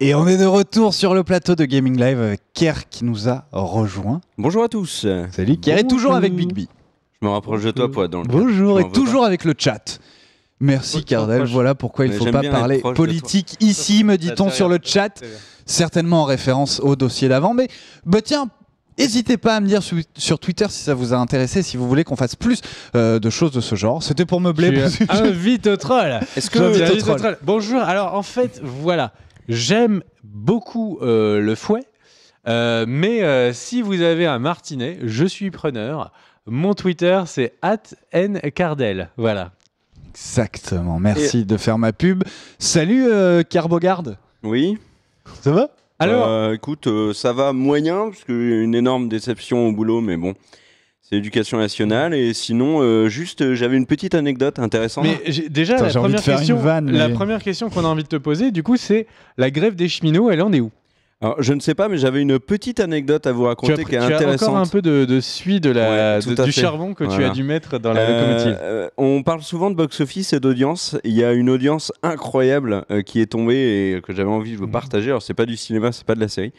Et on est de retour sur le plateau de Gaming Live avec euh, Kerr qui nous a rejoint. Bonjour à tous. Salut Kerr, est toujours avec Bigby. Je me rapproche de toi, être dans le Bonjour, et toujours avec le chat. Merci Kardel, voilà pourquoi il ne faut pas parler politique ici, me dit-on sur le chat, certainement en référence au dossier d'avant. Mais bah, tiens, N'hésitez pas à me dire sur, Twitter si ça vous a intéressé, si vous voulez qu'on fasse plus euh, de choses de ce genre. C'était pour meubler. Je invite au troll. Est-ce que troll Bonjour. Alors en fait, voilà. J'aime beaucoup euh, le fouet, euh, mais euh, si vous avez un martinet, je suis preneur. Mon Twitter, c'est @ncardel. Voilà. Exactement. Merci de faire ma pub. Salut Carbogarde. Oui. Ça va Alors. écoute, ça va moyen parce que une énorme déception au boulot, mais bon. C'est l'éducation nationale. Et sinon, euh, juste, euh, j'avais une petite anecdote intéressante. Mais déjà, la, première question, la première question qu'on a envie de te poser, du coup, c'est la grève des cheminots, elle en est où Alors, je ne sais pas, mais j'avais une petite anecdote à vous raconter qui est tu as encore un peu de, suie de la, du charbon que tu as dû mettre dans la euh, locomotive. on parle souvent de box-office et d'audience. Il y a une audience incroyable qui est tombée et que j'avais envie de vous mmh. partager. Alors, c'est pas du cinéma, c'est pas de la série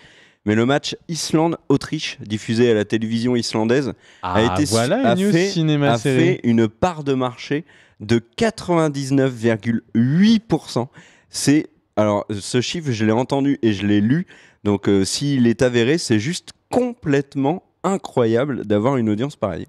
mais le match Islande-Autriche, diffusé à la télévision islandaise, a, ah, été, a, fait, a fait une part de marché de 99,8%. C'est alors, ce chiffre, je l'ai entendu et je l'ai lu. Donc, euh, s'il est avéré, c'est juste complètement incroyable d'avoir une audience pareille.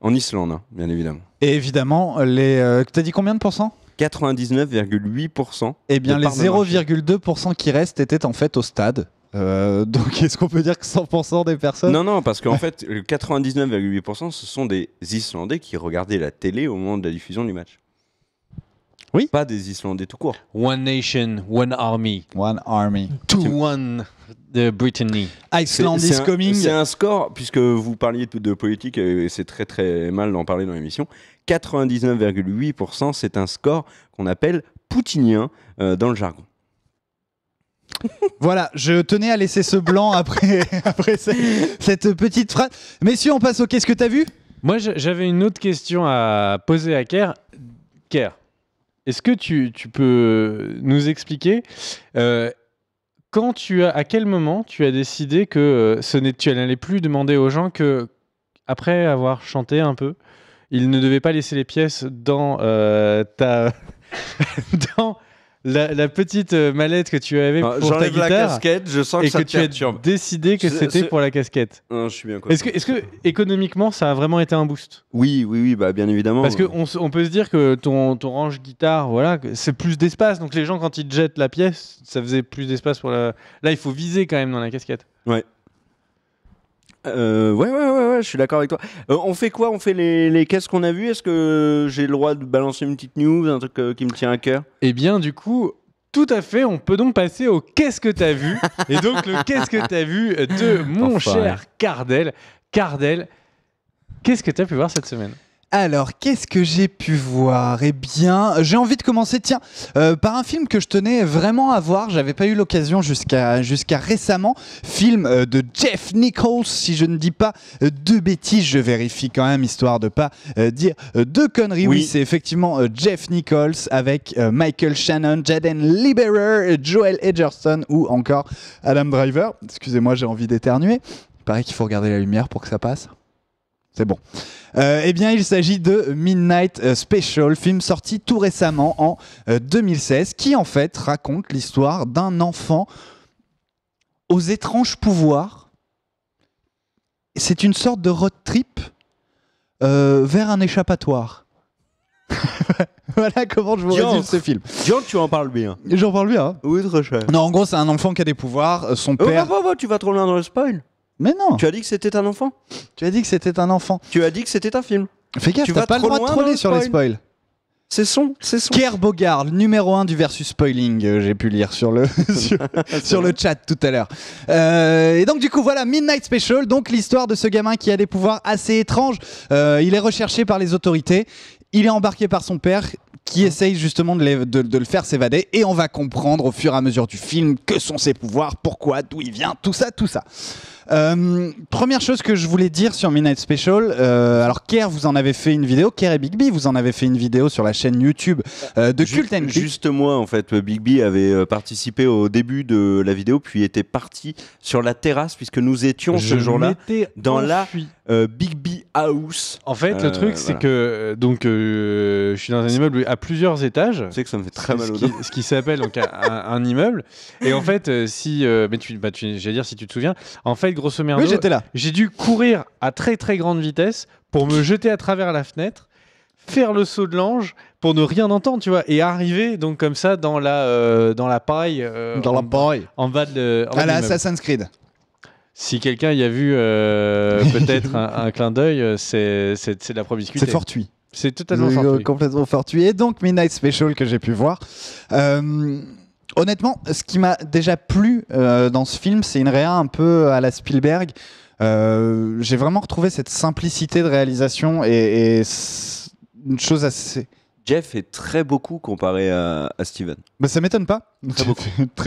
En Islande, hein, bien évidemment. Et évidemment, les. Tu euh, T'as dit combien de pourcents 99,8%. Eh bien, les 0,2% qui restent étaient en fait au stade euh, donc est-ce qu'on peut dire que 100% des personnes... Non, non, parce qu'en fait, 99,8% ce sont des Islandais qui regardaient la télé au moment de la diffusion du match. Oui. Pas des Islandais tout court. One nation, one army. One army. Two one the Brittany. Iceland is coming. C'est un score, puisque vous parliez de, politique, et c'est très très mal d'en parler dans l'émission, 99,8% c'est un score qu'on appelle poutinien euh, dans le jargon voilà, je tenais à laisser ce blanc après, après cette, petite phrase. Messieurs, on passe au qu'est-ce que t'as vu Moi, j'avais une autre question à poser à Kerr. Kerr, est-ce que tu, peux nous expliquer euh, quand tu à quel moment tu as décidé que euh, ce tu n'allais plus demander aux gens que, après avoir chanté un peu, ils ne devaient pas laisser les pièces dans euh, ta. dans la, petite euh, mallette que tu avais pour ta guitare. la casquette, je sens que et que tu as décidé que c'était pour la casquette. Hein, je suis bien Est-ce que, économiquement, ça a vraiment été un boost Oui, oui, oui, bah, bien évidemment. Parce qu'on on peut se dire que ton, ton range guitare, voilà, c'est plus d'espace. Donc les gens, quand ils jettent la pièce, ça faisait plus d'espace pour la. Là, il faut viser quand même dans la casquette. Ouais. Euh, ouais, ouais, ouais, ouais, je suis d'accord avec toi. Euh, on fait quoi On fait les, les ce qu'on a vu Est-ce que j'ai le droit de balancer une petite news, un truc euh, qui me tient à cœur Eh bien, du coup, tout à fait, on peut donc passer au Qu'est-ce que t'as vu Et donc, le Qu'est-ce que t'as vu de mon cher Cardel. Cardel, qu'est-ce que t'as pu voir cette semaine alors, qu'est-ce que j'ai pu voir Eh bien, j'ai envie de commencer, tiens, euh, par un film que je tenais vraiment à voir. J'avais pas eu l'occasion jusqu'à récemment. Film euh, de Jeff Nichols, si je ne dis pas euh, de bêtises, je vérifie quand même histoire de pas dire de conneries. Oui, c'est effectivement Jeff Nichols avec Michael Shannon, Jaden Liberer, Joel Edgerson ou encore Adam Driver. Excusez-moi, j'ai envie d'éternuer. Il paraît qu'il faut regarder la lumière pour que ça passe. C'est bon. Euh, eh bien, il s'agit de Midnight euh, Special, film sorti tout récemment en 2016, euh, qui en fait raconte l'histoire d'un enfant aux étranges pouvoirs. C'est une sorte de road trip vers un échappatoire. voilà comment je vous résume ce film. Jean, tu en parles bien. J'en parle bien. Hein. oui, très cher. Non, en gros, c'est un enfant qui a des pouvoirs. Son père. tu vas trop loin dans le spoil. Mais non. Tu as dit que c'était un enfant Tu as dit que c'était un enfant. Tu as dit que c'était un film. Fais gaffe, tu t'as vas pas le droit de sur les spoils. C'est son, c'est son. Ker Bogard, numéro 1 du versus spoiling, euh, j'ai pu lire sur le, sur, le chat tout à l'heure. Euh, et donc du coup voilà, Midnight Special, donc l'histoire de ce gamin qui a des pouvoirs assez étranges. Euh, il est recherché par les autorités, il est embarqué par son père qui essaye justement de, de- de le faire s'évader et on va comprendre au fur et à mesure du film que sont ses pouvoirs, pourquoi, d'où il vient, tout ça, tout ça. Euh, première chose que je voulais dire sur Midnight Special, euh, alors Kerr, vous en avez fait une vidéo, Kerr et Bigby, vous en avez fait une vidéo sur la chaîne YouTube euh, de Cult Juste moi, en fait, Bigby avait euh, participé au début de la vidéo, puis était parti sur la terrasse, puisque nous étions ce jour-là dans la Bigby. En fait, le euh, truc, c'est que euh, donc euh, je suis dans un immeuble à plusieurs étages. Tu sais que ça me fait très mal au dos. Ce qui s'appelle donc un, immeuble. Et en fait, si bah, tu, j'allais dire si tu te souviens, en fait, grosso merdo, J'ai dû courir à très très grande vitesse pour me jeter à travers la fenêtre, faire le saut de l'ange pour ne rien entendre, tu vois, et arriver donc comme ça dans la dans la paille, dans en, la paille, en bas de à Creed. Si quelqu'un y a vu euh, peut-être un, clin d'œil, euh, c'est de la promiscuité. C'est fortuit. C'est totalement euh, fortuit. Complètement fortuit. Et donc Midnight Special que j'ai pu voir. honnêtement, ce qui m'a déjà plu dans ce film, c'est une réa un peu à la Spielberg. j'ai vraiment retrouvé cette simplicité de réalisation et une chose assez Jeff est très beaucoup comparé à, Steven. Bah ça m'étonne pas. Très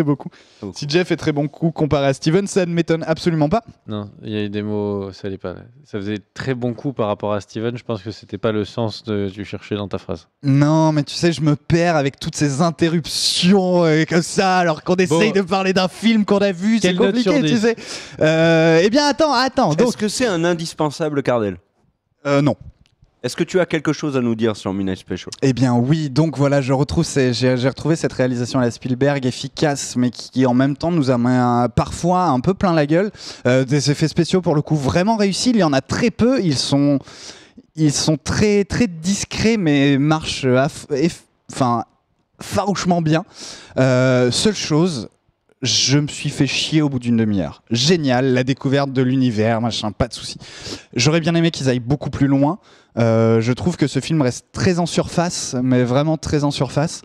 beaucoup. très Si Jeff est très bon coup comparé à Steven, ça ne m'étonne absolument pas. Non, il y a eu des mots, ça allait pas. Ça faisait très bon coup par rapport à Steven. Je pense que c'était pas le sens de tu cherchais dans ta phrase. Non, mais tu sais, je me perds avec toutes ces interruptions et euh, comme ça, alors qu'on essaye de parler d'un film qu'on a vu. C'est compliqué, tu sais. Euh, eh bien, attends, attends. Est-ce que c'est un indispensable Cardel euh, Non. Est-ce que tu as quelque chose à nous dire sur Midnight Special Eh bien oui, donc voilà, je retrouve j'ai retrouvé cette réalisation à la Spielberg efficace, mais qui, en même temps nous a parfois un peu plein la gueule. Euh, des effets spéciaux pour le coup vraiment réussis, il y en a très peu, ils sont, très, très discrets, mais marchent enfin, farouchement bien. Euh, seule chose, je me suis fait chier au bout d'une demi-heure. Génial, la découverte de l'univers, machin, pas de souci. J'aurais bien aimé qu'ils aillent beaucoup plus loin. Euh, je trouve que ce film reste très en surface, mais vraiment très en surface.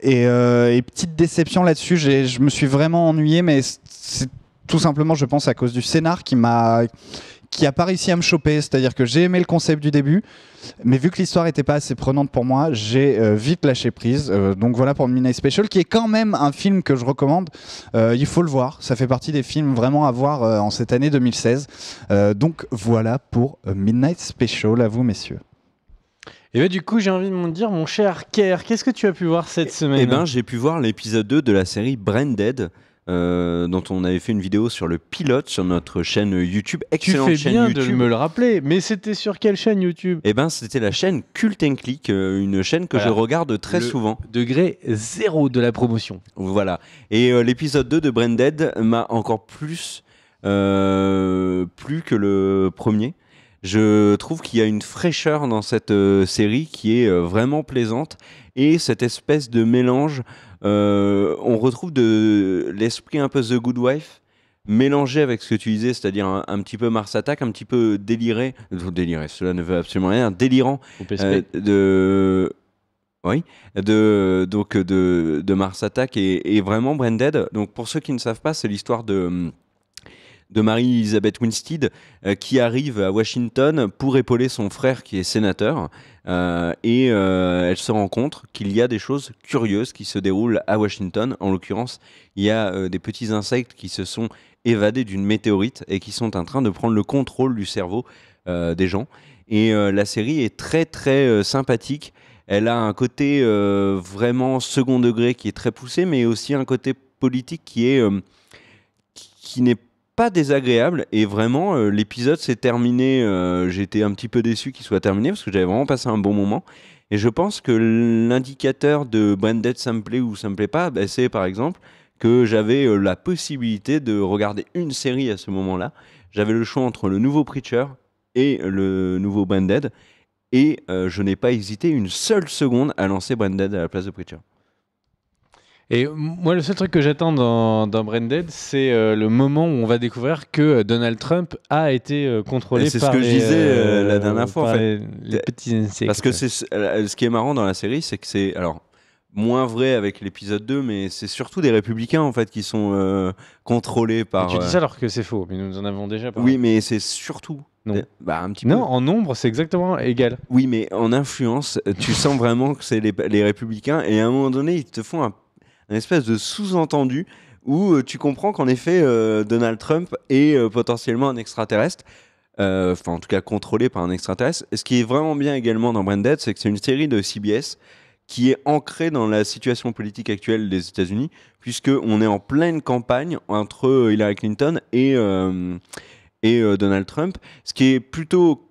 Et, euh, et petite déception là-dessus, je me suis vraiment ennuyé, mais c'est tout simplement, je pense, à cause du scénar qui m'a qui a pas réussi à me choper. C'est-à-dire que j'ai aimé le concept du début, mais vu que l'histoire n'était pas assez prenante pour moi, j'ai euh, vite lâché prise. Euh, donc voilà pour Midnight Special, qui est quand même un film que je recommande. Euh, il faut le voir. Ça fait partie des films vraiment à voir en cette année 2016. donc voilà pour Midnight Special. À vous, messieurs. Et eh bien du coup, j'ai envie de me dire, mon cher Kerr, qu'est-ce que tu as pu voir cette eh semaine Eh ben, j'ai pu voir l'épisode 2 de la série Dead. Euh, dont on avait fait une vidéo sur le pilote sur notre chaîne YouTube. Excellente tu fais bien de me le rappeler, mais c'était sur quelle chaîne YouTube Eh ben, c'était la chaîne Cult and Click, euh, une chaîne que je regarde très souvent. Degré zéro de la promotion. Voilà. Et euh, l'épisode 2 de Branded m'a encore plus euh, plus que le premier. Je trouve qu'il y a une fraîcheur dans cette série qui est vraiment plaisante et cette espèce de mélange euh, on retrouve de l'esprit un peu The Good Wife mélangé avec ce que tu disais, c'est-à-dire un, petit peu Mars Attack, un petit peu déliré, euh, déliré, cela ne veut absolument rien, délirant euh, de, oui, de donc de, Mars Attack et, et vraiment Branded. Donc pour ceux qui ne savent pas, c'est l'histoire de hum, de Marie-Elisabeth Winstead, euh, qui arrive à Washington pour épauler son frère qui est sénateur. Euh, et euh, elle se rend compte qu'il y a des choses curieuses qui se déroulent à Washington. En l'occurrence, il y a des petits insectes qui se sont évadés d'une météorite et qui sont en train de prendre le contrôle du cerveau des gens. Et la série est très très sympathique. Elle a un côté vraiment second degré qui est très poussé, mais aussi un côté politique qui est qui n'est pas désagréable. Et vraiment, euh, l'épisode s'est terminé. Euh, j'étais un petit peu déçu qu'il soit terminé parce que j'avais vraiment passé un bon moment. Et je pense que l'indicateur de Branded, ça me plaît ou ça me plaît pas, bah, c'est par exemple que j'avais euh, la possibilité de regarder une série à ce moment-là. J'avais le choix entre le nouveau Preacher et le nouveau Branded. Et je n'ai pas hésité une seule seconde à lancer Branded à la place de Preacher. Et moi, le seul truc que j'attends dans, dans Branded, c'est euh, le moment où on va découvrir que euh, Donald Trump a été euh, contrôlé par C'est ce que je disais la dernière fois. petits insectes. Parce que c'est ce qui est marrant dans la série, c'est que c'est alors moins vrai avec l'épisode 2, mais c'est surtout des républicains en fait qui sont contrôlés par. tu dis ça alors que c'est faux, mais nous en avons déjà parlé. Oui, mais c'est surtout non. Bah, un petit non, en nombre, c'est exactement égal. Oui, mais en influence, tu sens vraiment que c'est les, les, républicains. Et à un moment donné, ils te font un un espèce de sous-entendu où euh, tu comprends qu'en effet, euh, Donald Trump est euh, potentiellement un extraterrestre enfin en tout cas contrôlé par un extraterrestre. ce qui est vraiment bien également dans Branded, c'est que c'est une série de CBS qui est ancrée dans la situation politique actuelle des États-Unis, puisque on est en pleine campagne entre Hillary Clinton et, et Donald Trump, ce qui est plutôt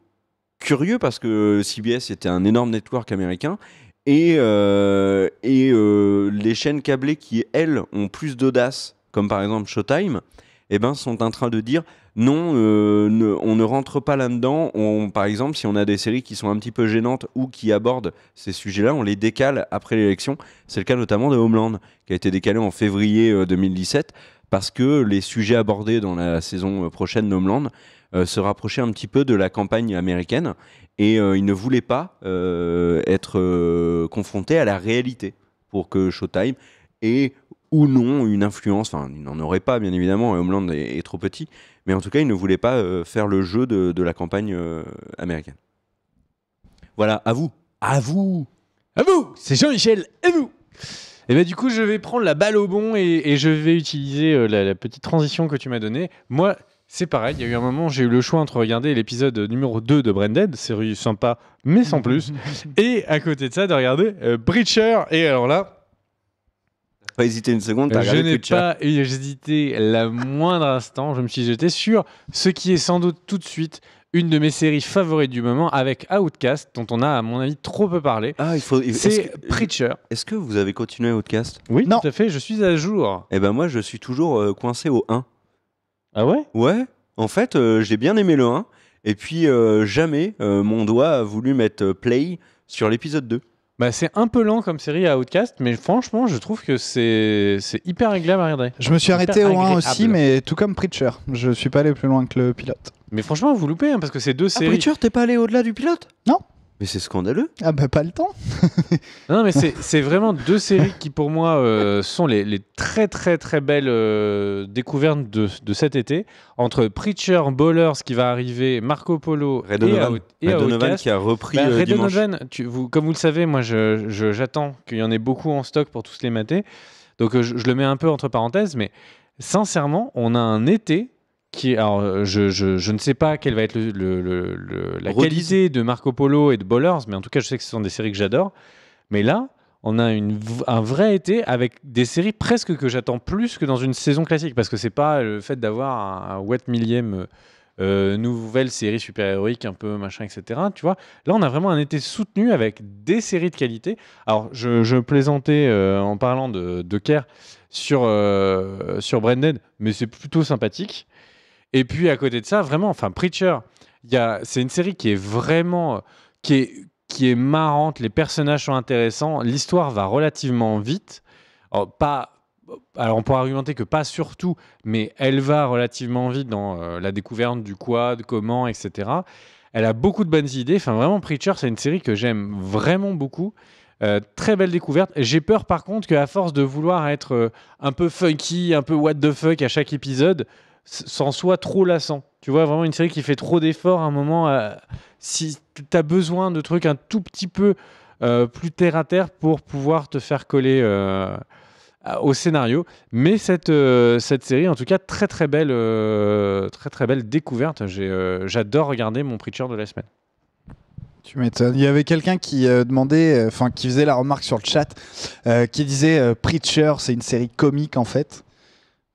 curieux parce que CBS était un énorme network américain et, euh, euh, les chaînes câblées qui, elles, ont plus d'audace, comme par exemple Showtime, eh ben, sont en train de dire non, euh, on ne rentre pas là-dedans. par exemple, si on a des séries qui sont un petit peu gênantes ou qui abordent ces sujets-là, on les décale après l'élection. C'est le cas notamment de Homeland, qui a été décalé en février 2017 parce que les sujets abordés dans la saison prochaine Homeland euh, se rapprocher un petit peu de la campagne américaine et euh, il ne voulait pas euh, être confronté à la réalité pour que Showtime ait ou non une influence. Enfin, il n'en aurait pas, bien évidemment, Homeland est, trop petit, mais en tout cas, il ne voulait pas faire le jeu de, la campagne américaine. Voilà, à vous À vous À vous C'est Jean-Michel, à vous et eh bien du coup, je vais prendre la balle au bon et, je vais utiliser la, la, petite transition que tu m'as donnée. Moi, c'est pareil, il y a eu un moment, j'ai eu le choix entre regarder l'épisode numéro 2 de Brended, série sympa, mais sans plus, et à côté de ça, de regarder euh, Breacher. Et alors là, pas hésité une seconde, t'as Je n'ai pas hésité la moindre instant, je me suis jeté sur ce qui est sans doute tout de suite une de mes séries favorites du moment avec Outcast, dont on a à mon avis trop peu parlé. Ah, il faut. C'est Preacher. Est-ce que vous avez continué Outcast Oui, tout à fait, je suis à jour. Eh ben moi, je suis toujours euh, coincé au 1. Ah ouais Ouais. En fait, euh, j'ai bien aimé le 1. Et puis, euh, jamais euh, mon doigt a voulu mettre play sur l'épisode 2. Bah, c'est un peu lent comme série à Outcast, mais franchement, je trouve que c'est hyper agréable à regarder. Je me suis arrêté au 1 aussi, mais tout comme Preacher, je suis pas allé plus loin que le pilote. Mais franchement, vous loupez, hein, parce que c'est deux ah, séries. Preacher, t'es pas allé au-delà du pilote Non. Mais c'est scandaleux. Ah bah pas le temps. non mais c'est vraiment deux séries qui pour moi euh, sont les, très très très belles euh, découvertes de, cet été. Entre Preacher, Bowlers qui va arriver, Marco Polo et, et qui a repris bah, euh, dimanche. tu, comme vous le savez, moi j'attends qu'il y en ait beaucoup en stock pour tous les mater. Donc je le mets un peu entre parenthèses, mais sincèrement, on a un été qui, alors, euh, je, je, je, ne sais pas quelle va être le, le, la qualité de Marco Polo et de Bowlers, mais en tout cas, je sais que ce sont des séries que j'adore. Mais là, on a une, un vrai été avec des séries presque que j'attends plus que dans une saison classique, parce que c'est pas le fait d'avoir un, wet millième euh, nouvelle série super-héroïque, un peu machin, etc. Tu vois, là, on a vraiment un été soutenu avec des séries de qualité. Alors, je, je plaisantais euh, en parlant de, de Care sur, sur Branded, mais c'est plutôt sympathique. Et puis à côté de ça, vraiment, enfin, Preacher, c'est une série qui est vraiment. Euh, qui est, qui est marrante, les personnages sont intéressants, l'histoire va relativement vite. Alors, oh, pas, alors on pourrait argumenter que pas surtout, mais elle va relativement vite dans euh, la découverte du quoi, de comment, etc. Elle a beaucoup de bonnes idées. Enfin, vraiment, Preacher, c'est une série que j'aime vraiment beaucoup. Euh, très belle découverte. J'ai peur par contre qu'à force de vouloir être un peu funky, un peu what the fuck à chaque épisode, sans soit trop lassant. Tu vois, vraiment une série qui fait trop d'efforts à un moment. Euh, si tu as besoin de trucs un tout petit peu euh, plus terre à terre pour pouvoir te faire coller euh, au scénario. Mais cette, cette série, en tout cas, très très belle, très, très belle découverte. J'adore regarder mon Preacher de la semaine. Tu m'étonnes. Il y avait quelqu'un qui demandait, enfin qui faisait la remarque sur le chat, qui disait Preacher, c'est une série comique en fait.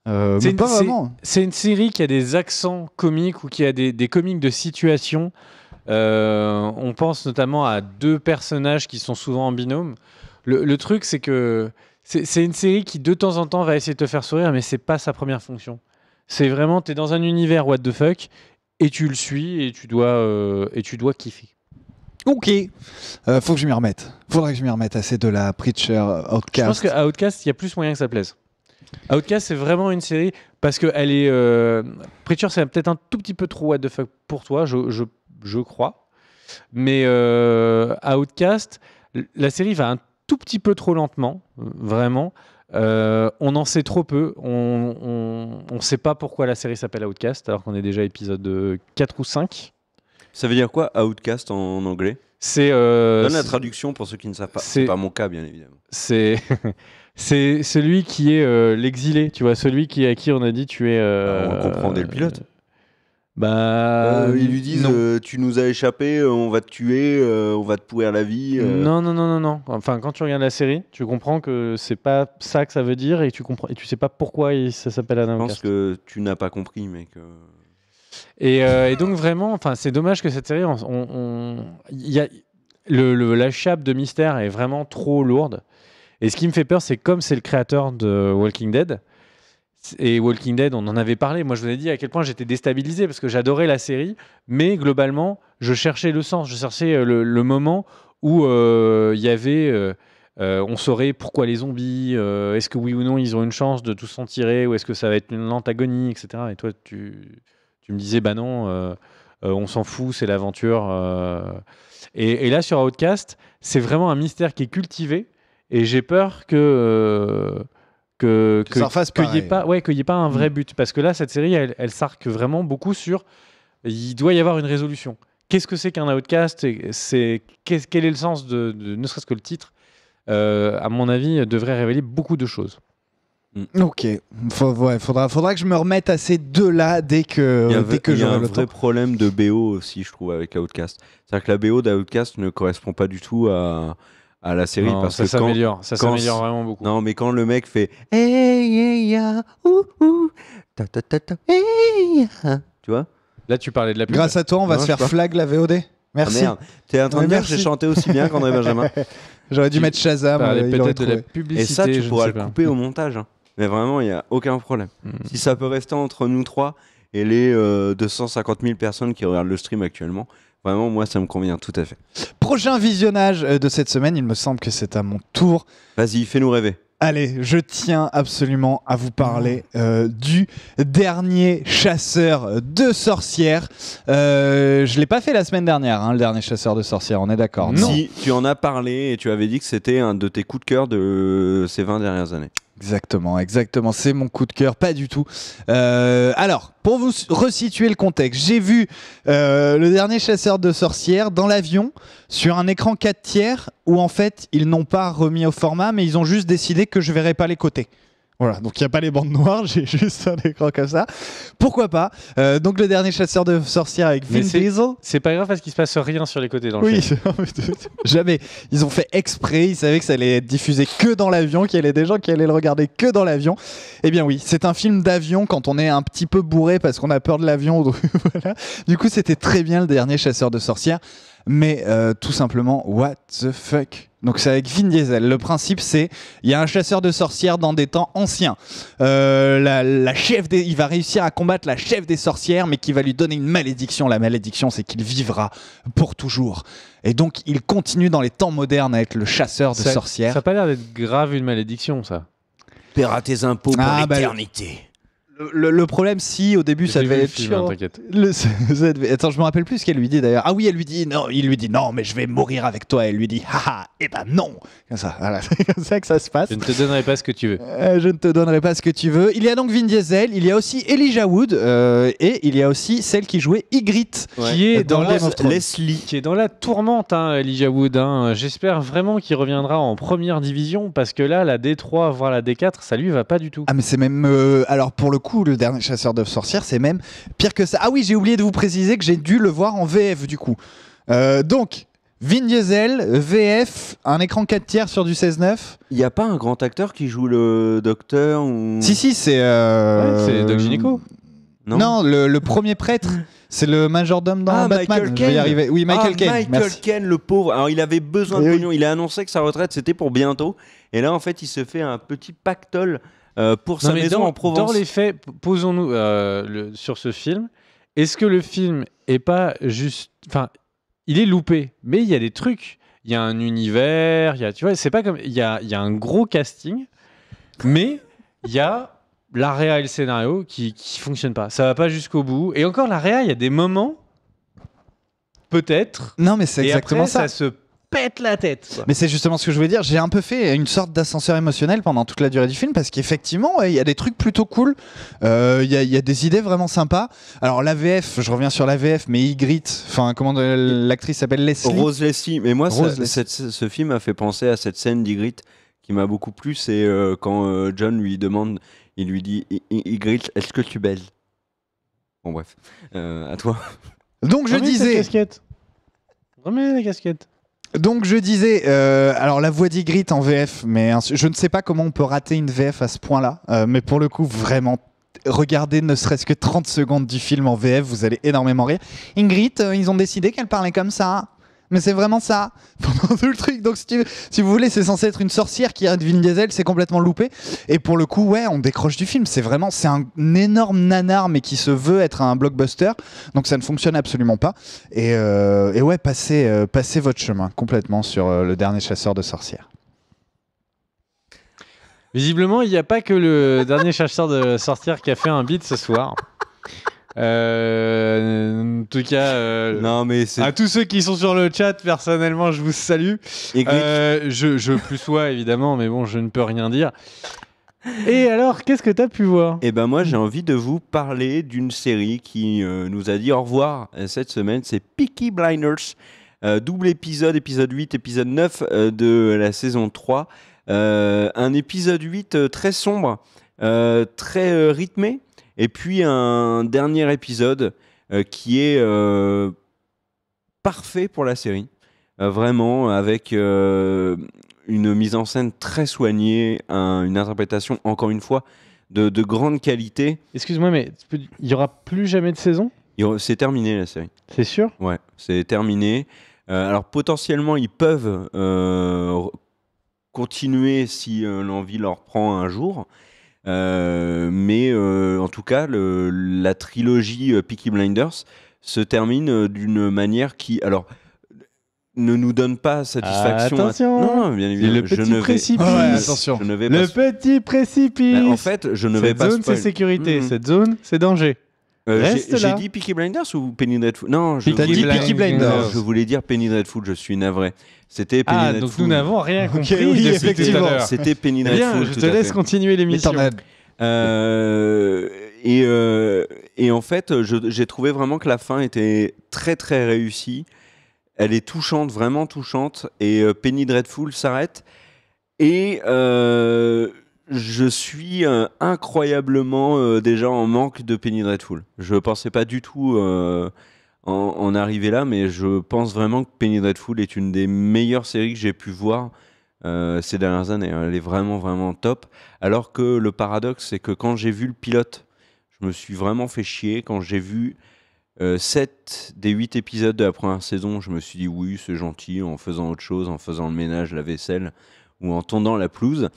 Euh, c'est pas C'est une série qui a des accents comiques ou qui a des, comiques de situation. Euh, on pense notamment à deux personnages qui sont souvent en binôme. Le, truc, c'est que c'est une série qui de temps en temps va essayer de te faire sourire, mais c'est pas sa première fonction. C'est vraiment, t'es dans un univers what the fuck et tu le suis et tu dois euh, et tu dois kiffer. Ok. faut que je m'y remette. Faudrait que je m'y remette assez de la Preacher Outcast. Je pense qu'à Outcast, il y a plus moyen que ça plaise. Outcast, c'est vraiment une série parce que elle est. Euh, Preacher, c'est peut-être un tout petit peu trop what the fuck pour toi, je, crois. Mais euh, Outcast, la série va un tout petit peu trop lentement, vraiment. Euh, on en sait trop peu. On ne sait pas pourquoi la série s'appelle Outcast, alors qu'on est déjà épisode 4 ou 5. Ça veut dire quoi Outcast en anglais C'est. Donne la traduction pour ceux qui ne savent pas. C'est pas mon cas, bien évidemment. C'est. C'est celui qui est euh, l'exilé, tu vois, celui qui, à qui on a dit tu es. Ah, on euh, comprend dès le pilote. Euh, bah, ils lui disent tu nous as échappé, on va te tuer, on va te pourrir la vie. Non non non non non. Enfin quand tu regardes la série, tu comprends que c'est pas ça que ça veut dire et tu comprends et tu sais pas pourquoi il, ça s'appelle Adam. Je pense que tu n'as pas compris mec. Et, et donc vraiment, enfin c'est dommage que cette série, on, y a, le, le, la chape de mystère est vraiment trop lourde. Et ce qui me fait peur, c'est comme c'est le créateur de Walking Dead, et Walking Dead, on en avait parlé. Moi, je vous ai dit à quel point j'étais déstabilisé parce que j'adorais la série, mais globalement, je cherchais le sens, je cherchais euh, le, moment où euh, il y avait. Euh, on saurait pourquoi les zombies, est-ce que oui ou non ils ont une chance de tous s'en tirer, ou est-ce que ça va être une agonie, etc. Et toi, tu, me disais, bah non, on s'en fout, c'est l'aventure. et, là, sur Outcast, c'est vraiment un mystère qui est cultivé, et j'ai peur que euh, que qu'il n'y ait pas ouais qu'il y ait pas un vrai mm. but parce que là cette série elle, elle s'arque vraiment beaucoup sur il doit y avoir une résolution qu'est-ce que c'est qu'un outcast c'est quel est le sens de, ne serait-ce que le titre euh, à mon avis devrait révéler beaucoup de choses mm. Ok, Faut, faudra, faudra que je me remette à ces deux-là dès que Il que il y a un vrai problème de BO aussi, je trouve, avec Outcast. C'est-à-dire que la BO d'Outcast ne correspond pas du tout à, à la série. Non, parce ça s'améliore, ça s'améliore vraiment beaucoup. Non, mais quand le mec fait tu vois Là, tu parlais de la Grâce à toi, on va se faire flag la VOD. Merci. Ah, T'es en train de dire que j'ai chanté aussi bien qu'André Benjamin. J'aurais dû mettre Shazam. Euh, peut-être la publicité. Et ça, tu pourras le couper au montage. Hein. Mais vraiment, il n'y a aucun problème. Hmm. Si ça peut rester entre nous trois et les 250 euh, 000 personnes qui regardent le stream actuellement, Vraiment, moi, ça me convient tout à fait. Prochain visionnage euh, de cette semaine, il me semble que c'est à mon tour. Vas-y, fais-nous rêver. Allez, je tiens absolument à vous parler euh, du dernier chasseur de sorcières. Euh, je l'ai pas fait la semaine dernière, hein, le dernier chasseur de sorcières, on est d'accord. Si, tu en as parlé et tu avais dit que c'était un de tes coups de cœur de euh, ces 20 dernières années. Exactement, exactement. C'est mon coup de cœur, pas du tout. Euh, alors, pour vous resituer le contexte, j'ai vu euh, le dernier chasseur de sorcières dans l'avion sur un écran 4 tiers où en fait ils n'ont pas remis au format, mais ils ont juste décidé que je verrais pas les côtés. Voilà, donc il n'y a pas les bandes noires, j'ai juste un écran comme ça. Pourquoi pas euh, Donc le dernier chasseur de sorcières avec Vin Diesel. C'est pas grave parce qu'il se passe rien sur les côtés dans le oui, jamais. Ils ont fait exprès, ils savaient que ça allait être diffusé que dans l'avion, qu'il y avait des gens qui allaient le regarder que dans l'avion. Eh bien oui, c'est un film d'avion quand on est un petit peu bourré parce qu'on a peur de l'avion. Du coup, c'était très bien le dernier chasseur de sorcières mais euh, tout simplement what the fuck. Donc c'est avec Vin Diesel. Le principe c'est il y a un chasseur de sorcières dans des temps anciens. Euh, la, chef il va réussir à combattre la chef des sorcières, mais qui va lui donner une malédiction. La malédiction c'est qu'il vivra pour toujours. Et donc il continue dans les temps modernes à être le chasseur de sorcières. Ça n'a pas l'air d'être grave une malédiction ça. Paiera tes impôts pour ah, bah, l'éternité. Le, problème, si au début hein, ça devait, être Attends, je me rappelle plus ce qu'elle lui dit d'ailleurs. Ah oui, elle lui dit non, il lui dit non, mais je vais mourir avec toi. Elle lui dit ah, eh et ben non. Comme ça, voilà, c'est comme ça que ça se passe. Je ne te donnerai pas ce que tu veux. Euh, je ne te donnerai pas ce que tu veux. Il y a donc Vin Diesel, il y a aussi Elijah Wood euh, et il y a aussi celle qui jouait Ygritte, qui est dans, la, Leslie, qui est dans la tourmente, hein, Elijah Wood. Hein. J'espère vraiment qu'il reviendra en première division parce que là, la D3 voire la D4, ça lui va pas du tout. Ah mais c'est même euh, alors pour le le dernier chasseur de sorcières, c'est même pire que ça. Ah oui, j'ai oublié de vous préciser que j'ai dû le voir en VF du coup. Euh, donc, Vin Diesel, VF, un écran 4 tiers sur du 16-9. Il n'y a pas un grand acteur qui joue le docteur ou... Si, si, c'est. Euh, c'est Doc Gynéco. Non, non le, premier prêtre, c'est le majordome dans ah, Batman. Michael Oui, Michael ah, Caine. Michael Ken, le pauvre. Alors, il avait besoin de eh pognon. Il a annoncé que sa retraite, c'était pour bientôt. Et là, en fait, il se fait un petit pactole euh, pour sa maison en Provence. Dans les faits, posons-nous euh, sur ce film. Est-ce que le film est pas juste, enfin, il est loupé, mais il y a des trucs, il y a un univers, il y a, tu vois, c'est pas comme, il y a, y a un gros casting, mais il y a la et le scénario qui, qui fonctionnent pas. Ça va pas jusqu'au bout. Et encore, la il y a des moments, peut-être. Non, mais c'est exactement ça. ça se pète la tête. Mais c'est justement ce que je voulais dire. J'ai un peu fait une sorte d'ascenseur émotionnel pendant toute la durée du film parce qu'effectivement, il y a des trucs plutôt cool. Euh, il y, a des idées vraiment sympas. Alors, la VF, je reviens sur la VF, mais Ygritte, enfin, comment l'actrice s'appelle Leslie Rose Leslie. Mais moi, ce film m'a fait penser à cette scène d'Ygritte qui m'a beaucoup plu. C'est euh, quand euh, John lui demande, il lui dit Ygritte, est-ce que tu baises Bon, bref, à toi. Donc, je disais. Remets Remets la casquette. Donc je disais, euh, alors la voix d'Ingrid en VF, mais je ne sais pas comment on peut rater une VF à ce point-là, euh, mais pour le coup, vraiment regardez ne serait-ce que 30 secondes du film en VF, vous allez énormément rire. Ingrid, euh, ils ont décidé qu'elle parlait comme ça. Mais c'est vraiment ça tout le truc. Donc si, vous voulez, c'est censé être une sorcière qui a Vin Diesel, c'est complètement loupé. Et pour le coup, ouais, on décroche du film. C'est vraiment, c'est un énorme nanar, mais qui se veut être un blockbuster. Donc ça ne fonctionne absolument pas. Et, euh, ouais, euh, passez, votre chemin complètement sur euh, le dernier chasseur de sorcières. Visiblement, il n'y a pas que le dernier chasseur de sorcières qui a fait un beat ce soir. Euh, en tout cas, euh, à tous ceux qui sont sur le chat, personnellement, je vous salue. Euh, je, plus sois évidemment, mais bon, je ne peux rien dire. Et alors, qu'est-ce que tu as pu voir Eh ben moi, j'ai envie de vous parler d'une série qui nous a dit au revoir cette semaine. C'est Peaky Blinders, double épisode, épisode 8, épisode 9 de la saison 3. un épisode 8 très sombre, très rythmé, et puis un dernier épisode euh, qui est euh, parfait pour la série. Euh, vraiment, avec une mise en scène très soignée, une interprétation, encore une fois, de, grande qualité. Excuse-moi, mais il y aura plus jamais de saison C'est terminé la série. C'est sûr Ouais, c'est terminé. alors potentiellement, ils peuvent continuer si l'envie leur prend un jour. Euh, mais euh, en tout cas, la trilogie euh, Peaky Blinders se termine d'une manière qui, alors, ne nous donne pas satisfaction. attention. Le petit précipice. attention. Le petit précipice. Bah, en fait, je ne cette vais pas. Cette zone, c'est sécurité. Mm. Cette zone, c'est danger. Euh, J'ai dit Peaky Blinders ou Penny Dreadful Non, je, voulais... dit Peaky Blinders. je voulais dire Penny Dreadful, je suis navré. C'était ah, Penny Dreadful. ah, donc nous n'avons rien compris. oui, effectivement. C'était Penny Dreadful. Je te laisse continuer l'émission. Euh, euh, et, en fait, j'ai trouvé vraiment que la fin était très très réussie. Elle est touchante, vraiment touchante. Et euh, Penny Dreadful s'arrête. Et euh, je suis euh, incroyablement euh, déjà en manque de Penny Dreadful. Je pensais pas du tout euh, en, en, arriver là, mais je pense vraiment que Penny Dreadful est une des meilleures séries que j'ai pu voir ces dernières années. Hein. Elle est vraiment, vraiment top. Alors que le paradoxe, c'est que quand j'ai vu le pilote, je me suis vraiment fait chier. Quand j'ai vu 7 des 8 épisodes de la première saison, je me suis dit oui, c'est gentil, en faisant autre chose, en faisant le ménage, la vaisselle ou en tondant la pelouse.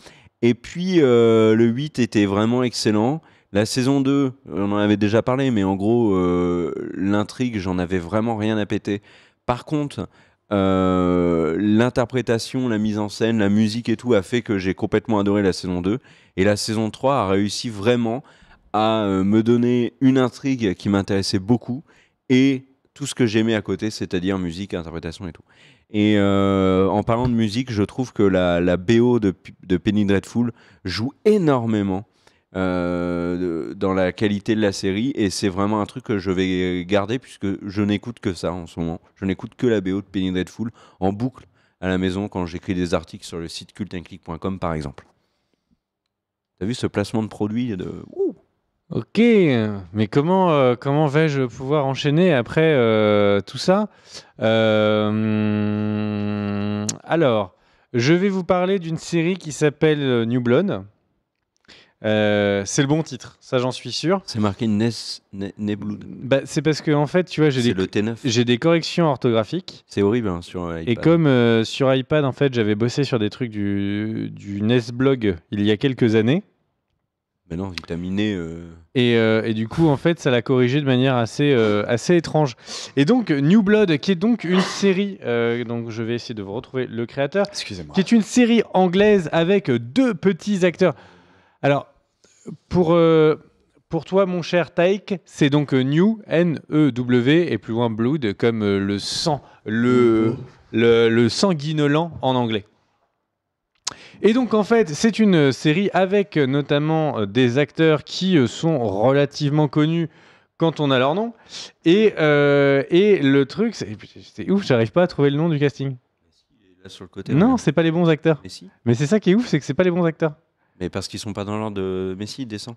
Et puis euh, le 8 était vraiment excellent. La saison 2, on en avait déjà parlé, mais en gros, euh, l'intrigue, j'en avais vraiment rien à péter. Par contre, euh, l'interprétation, la mise en scène, la musique et tout a fait que j'ai complètement adoré la saison 2. Et la saison 3 a réussi vraiment à me donner une intrigue qui m'intéressait beaucoup et tout ce que j'aimais à côté, c'est-à-dire musique, interprétation et tout. Et euh, en parlant de musique, je trouve que la, BO de, Penny Dreadful joue énormément euh, dans la qualité de la série. Et c'est vraiment un truc que je vais garder puisque je n'écoute que ça en ce moment. Je n'écoute que la BO de Penny Dreadful en boucle à la maison quand j'écris des articles sur le site cultinclic.com par exemple. T'as vu ce placement de produit de... Ok, mais comment, euh, comment vais-je pouvoir enchaîner après euh, tout ça euh, Alors, je vais vous parler d'une série qui s'appelle New c'est le bon titre, ça j'en suis sûr. C'est marqué Nes... Bah, c'est parce que en fait, tu vois, j'ai des, des corrections orthographiques. C'est horrible hein, sur iPad. Et comme sur iPad, en fait, j'avais bossé sur des trucs du, du Blog il y a quelques années. Mais vitaminé. Euh. Euh, et, du coup, en fait, ça l'a corrigé de manière assez, euh, assez étrange. Et donc, New Blood, qui est donc une série, donc je vais essayer de vous retrouver le créateur, Excusez-moi. qui est une série anglaise avec deux petits acteurs. Alors, pour, pour toi, mon cher Taïk, c'est donc New, N-E-W, et plus loin Blood, comme le sang, le, le, le sanguinolent en anglais. Et donc en fait, c'est une série avec euh, notamment euh, des acteurs qui euh, sont relativement connus quand on a leur nom. Et, et le truc, c'est ouf, j'arrive pas à trouver le nom du casting. non, c'est pas les bons acteurs. Mais c'est ça qui est ouf, c'est que c'est pas les bons acteurs. Mais parce qu'ils sont pas dans l'ordre de Messi, il descend.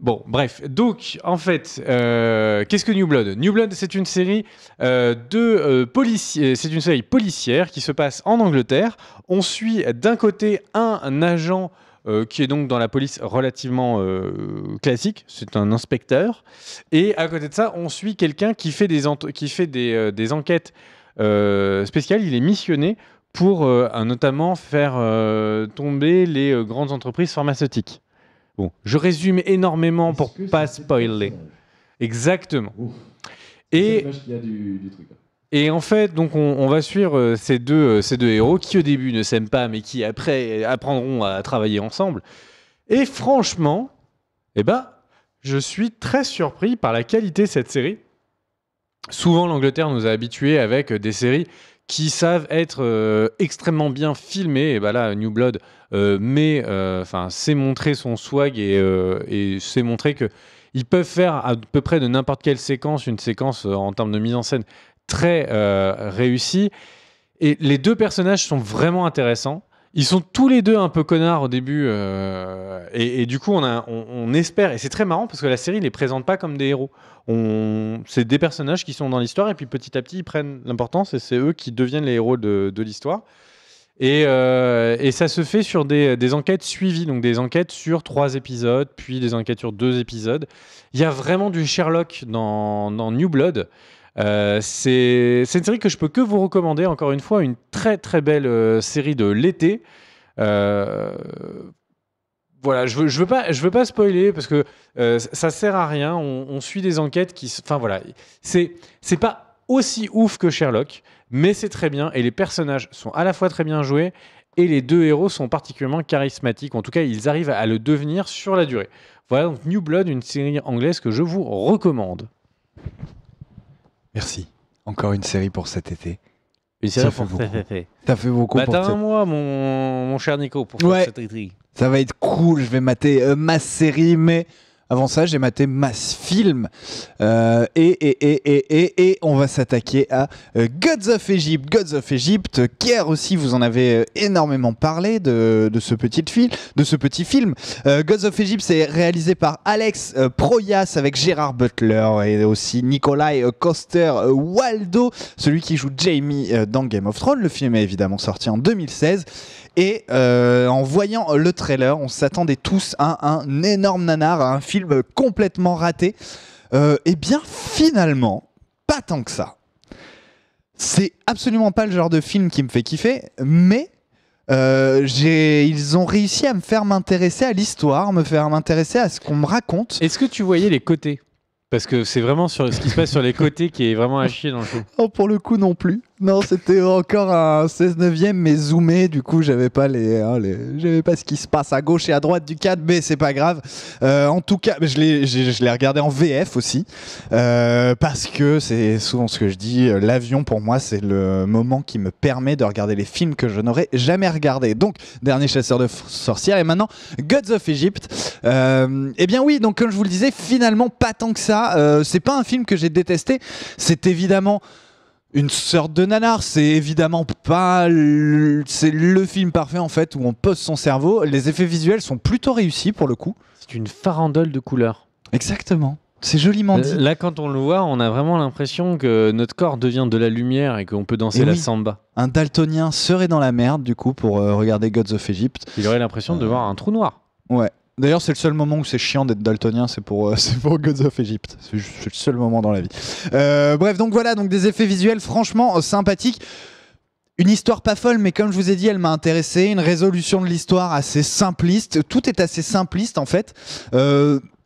Bon, bref. Donc, en fait, euh, qu'est-ce que New Blood New Blood, c'est une série euh, de euh, C'est une série policière qui se passe en Angleterre. On suit d'un côté un agent qui est donc dans la police relativement classique, c'est un inspecteur. Et à côté de ça, on suit quelqu'un qui fait des enquêtes spéciales, il est missionné pour euh, notamment faire euh, tomber les euh, grandes entreprises pharmaceutiques. Bon, je résume énormément pour pas spoiler. Exactement. Et, hein. et en fait, donc on, va suivre ces deux, ces deux héros qui au début ne s'aiment pas, mais qui après apprendront à travailler ensemble. Et franchement, eh ben, je suis très surpris par la qualité de cette série. Souvent, l'Angleterre nous a habitués avec des séries qui savent être euh, extrêmement bien filmés. Et bah New Blood euh, mais euh, enfin, c'est montrer son swag et, c'est montré montrer que ils peuvent faire à peu près de n'importe quelle séquence une séquence en termes de mise en scène très réussie. Et les deux personnages sont vraiment intéressants. Ils sont tous les deux un peu connards au début. Euh, et, du coup, on, a, on, espère. Et c'est très marrant parce que la série ne les présente pas comme des héros. c'est des personnages qui sont dans l'histoire et puis petit à petit, ils prennent l'importance et c'est eux qui deviennent les héros de, l'histoire. Euh, et, ça se fait sur des, enquêtes suivies, donc des enquêtes sur trois épisodes, puis des enquêtes sur deux épisodes. Il y a vraiment du Sherlock dans, dans New Blood. Euh, c'est une série que je peux que vous recommander, encore une fois, une très très belle euh, série de l'été. Euh, voilà, je veux, veux pas, je veux pas spoiler parce que ça sert à rien. On, suit des enquêtes qui, enfin voilà, c'est c'est pas aussi ouf que Sherlock, mais c'est très bien et les personnages sont à la fois très bien joués et les deux héros sont particulièrement charismatiques. En tout cas, ils arrivent à le devenir sur la durée. Voilà donc New Blood, une série anglaise que je vous recommande. Merci. Encore une série pour cet été. Une série ça pour fait beaucoup. Ça fait beaucoup bah, pour un mois, mon, cher Nico, pour faire cette été. Ça va être cool. Je vais mater euh, ma série, mais avant ça, j'ai maté Mass Film. Euh, et, et, et, on va s'attaquer à euh, Gods of Egypt. Gods of Egypt, Pierre aussi, vous en avez euh, énormément parlé de, ce, petit film, de ce petit film. Gods of Egypt, c'est réalisé par Alex Proyas avec Gérard Butler et aussi Nikolai Coster Waldo, celui qui joue Jamie dans Game of Thrones. Le film est évidemment sorti en 2016. Et euh, en voyant le trailer, on s'attendait tous à un énorme nanar, à un film complètement raté. Euh, et bien finalement, pas tant que ça. C'est absolument pas le genre de film qui me fait kiffer, mais euh, ils ont réussi à me faire m'intéresser à l'histoire, me faire m'intéresser à ce qu'on me raconte. Est-ce que tu voyais les côtés Parce que c'est vraiment sur ce qui se passe sur les côtés qui est vraiment à chier dans le film. Oh, pour le coup, non plus. Non, c'était encore un 16 9 mais zoomé. Du coup, j'avais pas hein, les, j'avais pas ce qui se passe à gauche et à droite du cadre, mais c'est pas grave. Euh, en tout cas, je l'ai, je l'ai regardé en VF aussi, euh, parce que c'est souvent ce que je dis. Euh, l'avion, pour moi, c'est le moment qui me permet de regarder les films que je n'aurais jamais regardé. Donc, dernier chasseur de sorcières et maintenant Gods of Egypt. eh bien oui, donc comme je vous le disais, finalement pas tant que ça. c'est pas un film que j'ai détesté. C'est évidemment une sorte de nanar. C'est évidemment pas. C'est le film parfait en fait où on pose son cerveau. Les effets visuels sont plutôt réussis pour le coup. C'est une farandole de couleurs. Exactement. C'est joliment dit. Là, quand on le voit, on a vraiment l'impression que notre corps devient de la lumière et qu'on peut danser la samba. Un daltonien serait dans la merde, du coup, pour euh, regarder Gods of Egypt. Il aurait l'impression de euh. voir un trou noir. Ouais, D'ailleurs, c'est le seul moment où c'est chiant d'être daltonien, c'est pour, euh, pour Gods of Egypt. C'est le seul moment dans la vie. Euh, bref, donc voilà, donc des effets visuels franchement euh, sympathiques. Une histoire pas folle, mais comme je vous ai dit, elle m'a intéressé. Une résolution de l'histoire assez simpliste. Tout est assez simpliste en fait.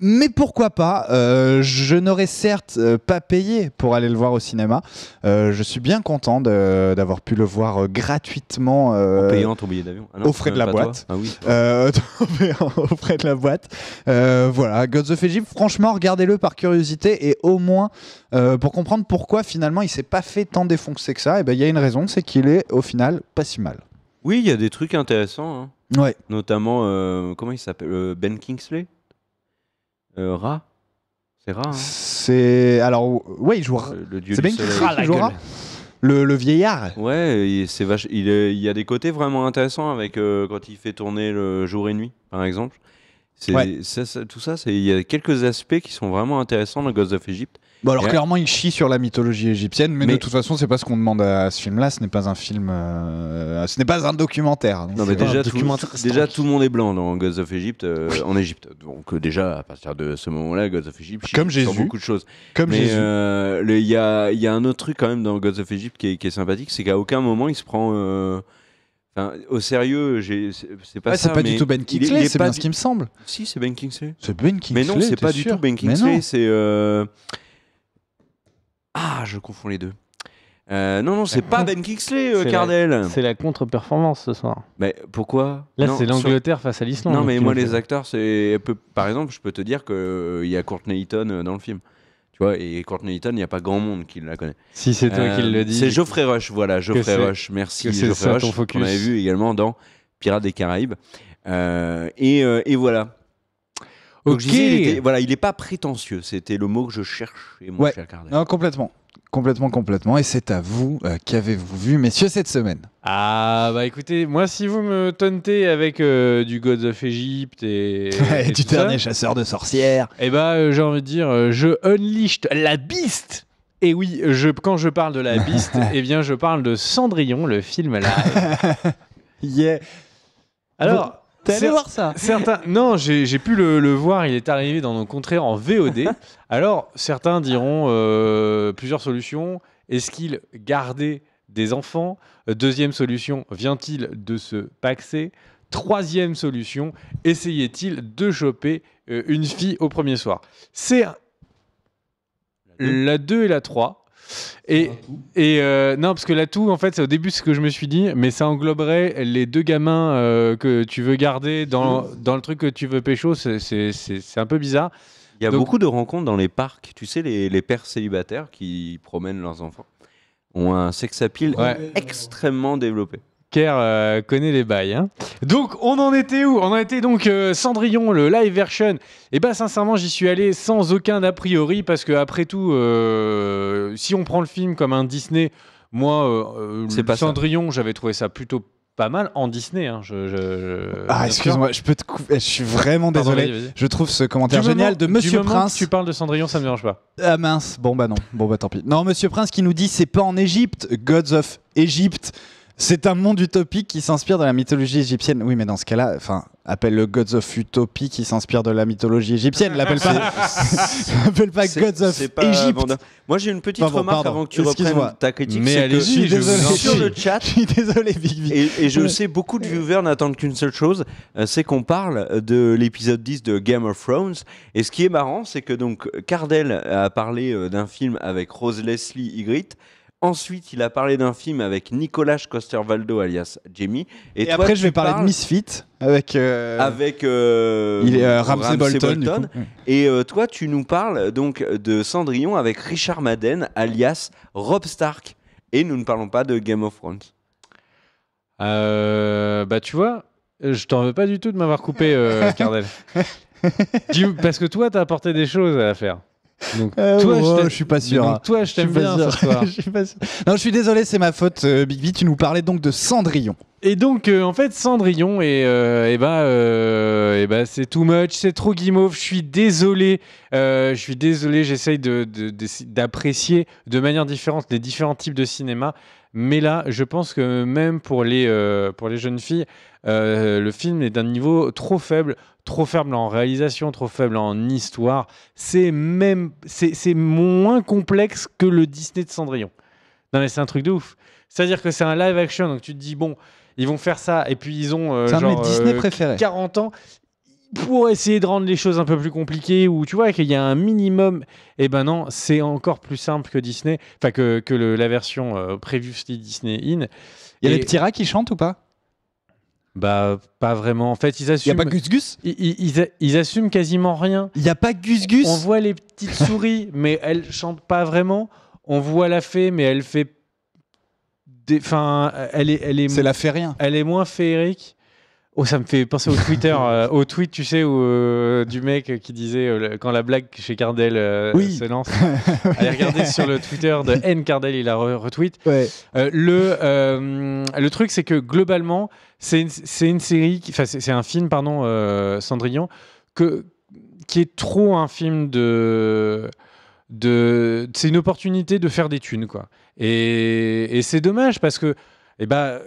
Mais pourquoi pas euh, Je n'aurais certes euh, pas payé pour aller le voir au cinéma. Euh, je suis bien content d'avoir pu le voir gratuitement. Euh, en payant ton billet d'avion. Ah aux ah frais de la boîte. Ah frais de la boîte. voilà, Gods of Egypt, franchement, regardez-le par curiosité et au moins pour comprendre pourquoi finalement il s'est pas fait tant défoncer que ça. Eh ben, il y a une raison, c'est qu'il est au final pas si mal. Oui, il y a des trucs intéressants. Hein. Ouais. Notamment, comment il s'appelle Ben Kingsley euh, Rat C'est Ra. Hein c'est. Alors, ouais, il joue euh, Le C'est bien ah, Ra, il joue Le, le, vieillard. Ouais, il, c'est vache... il, y a des côtés vraiment intéressants avec euh, quand il fait tourner le jour et nuit, par exemple. C'est... tout ça, c'est... il y a quelques aspects qui sont vraiment intéressants dans Ghost of Egypt. Bon, alors clairement, il chie sur la mythologie égyptienne, mais, de toute façon, c'est pas ce qu'on demande à ce film-là. Ce n'est pas un film, euh, ce n'est pas un documentaire. Non, mais déjà, tout, déjà tout le monde est blanc dans Gods of Egypt, euh, en Égypte. Donc euh, déjà, à partir de ce moment-là, Gods of Egypt, comme Jésus, beaucoup de choses. Comme mais, Jésus, il y a, y a, un autre truc quand même dans Gods of Egypt qui est, sympathique, c'est qu'à aucun moment il se prend au sérieux, c'est pas ça. C'est pas du tout Ben Kingsley, c'est bien ce qui me semble. Si, c'est Ben Kingsley. C'est Ben Kingsley. Mais non, c'est pas du tout Ben Kingsley. C'est. Euh... Ah, je confonds les deux. Euh, non, non, c'est pas Ben Kixley euh, Cardel C'est la contre-performance ce soir. Mais pourquoi Là, c'est l'Angleterre face à l'Islande. Non, mais moi, les acteurs, c'est. Par exemple, je peux te dire qu'il euh, il y a Courtney Eaton dans le film. Tu vois, et Courtney Eaton, il n'y a pas grand monde qui la connaît. Si c'est toi qui le dis. C'est Geoffrey Rush, voilà, Geoffrey Rush. Merci, Geoffrey Rush. On avait vu également dans Pirates des Caraïbes. et voilà, il voilà, il n'est pas prétentieux. C'était le mot que je cherche. Et ouais. non, complètement. Complètement, complètement. Et c'est à vous. qui euh, Qu'avez-vous vu, messieurs, cette semaine Ah, bah écoutez, moi, si vous me tentez avec euh, du Gods of Egypt et. et, du dernier chasseur de sorcières. Eh ben, euh, j'ai envie de dire, je unleashed la beast et oui, je, quand je parle de la Beast, eh bien, je parle de Cendrillon, le film là. yeah. Alors, T'es voir ça certains, Non, j'ai pu le, voir, il est arrivé dans nos contrées en VOD. Alors, certains diront euh, plusieurs solutions. Est-ce qu'il gardait des enfants Deuxième solution, vient-il de se paxer Troisième solution, essayait-il de choper euh, une fille au premier soir C'est la 2 et la 3. Et, euh, non, parce que tout en fait, au début, ce que je me suis dit, mais ça engloberait les deux gamins euh, que tu veux garder dans, mmh. dans le truc que tu veux pécho. C'est un peu bizarre. Il y a beaucoup de rencontres dans les parcs. Tu sais, les, pères célibataires qui promènent leurs enfants ont un sex appeal extrêmement développé. Kerr euh, connaît les bails. Hein. Donc, on en était où On en était donc euh, Cendrillon, le live version. Et eh bah, ben, sincèrement, j'y suis allé sans aucun a priori parce que, après tout, euh, si on prend le film comme un Disney, moi, c'est Cendrillon, j'avais trouvé ça plutôt pas mal en Disney. Hein. Ah, excuse-moi, je peux te couper. Eh, je suis vraiment désolé. Je trouve ce commentaire génial de Monsieur Prince. tu parles de Cendrillon, ça me dérange pas. Ah mince, bon bah non, bon bah tant pis. Non, Monsieur Prince qui nous dit c'est pas en Égypte, Gods of Egypt. C'est un monde utopique qui s'inspire de la mythologie égyptienne. Oui, mais dans ce cas-là, enfin, appelle-le Gods of Utopie qui s'inspire de la mythologie égyptienne. L'appelle pas, pas Gods of Egypt. Moi, j'ai une petite remarque avant que tu reprennes ta critique. Mais je suis sur le chat. Je suis désolé, Big Et, je sais, beaucoup de viewers n'attendent qu'une seule chose, euh, c'est qu'on parle de l'épisode 10 de Game of Thrones. Et ce qui est marrant, c'est que donc Cardell a parlé euh, d'un film avec Rose Leslie Ygritte Ensuite, il a parlé d'un film avec Nicolas costervaldo alias Jamie. Et, après, je vais parler de Misfit avec euh, avec euh, euh, Bolton. Et toi, tu nous parles donc de Cendrillon avec Richard Madden alias Rob Stark. Et nous ne parlons pas de Game of Thrones. bah tu vois, je t'en veux pas du tout de m'avoir coupé, Cardel. parce que toi, tu as apporté des choses à faire. Euh, toi, je, suis pas sûr. Hein. toi, je t'aime bien Non, je suis désolé, c'est ma faute, euh, Tu nous parlais donc de Cendrillon. Et donc, euh, en fait, Cendrillon, et, et eh ben, eh ben, c'est too much, c'est trop guimauve, je suis désolé, je suis désolé, j'essaye d'apprécier de manière différente les différents types de cinéma. Mais là, je pense que même pour les, euh, pour les jeunes filles, euh, le film est d'un niveau trop faible, trop faible en réalisation, trop faible en histoire. C'est même, c'est moins complexe que le Disney de Cendrillon. Non mais c'est un truc de ouf. C'est-à-dire que c'est un live action, donc tu te dis bon, ils vont faire ça, et puis ils ont euh, genre, Disney préféré. 40 ans pour essayer de rendre les choses un peu plus compliquées ou tu vois qu'il y a un minimum et eh ben non c'est encore plus simple que Disney enfin que, que la version euh, prévue previously Disney in il y a les petits rats qui chantent ou pas bah pas vraiment en fait ils assument il n'y a pas Gus Gus ils, assument quasiment rien il y a pas Gus Gus on voit les petites souris mais elles chantent pas vraiment on voit la fée mais elle fait enfin elle est elle est c'est la rien elle est moins féerique Oh, ça me fait penser au Twitter, euh, au tweet, tu sais, euh, du mec qui disait euh, quand la blague chez Cardel se lance. Allez regarder sur le Twitter de N Cardel, il a retweet. le, le truc, c'est que globalement, c'est une, une, série, enfin, c'est un film, pardon, Cendrillon, que, qui est trop un film de. de c'est une opportunité de faire des thunes, quoi. Et, c'est dommage parce que. Eh ben,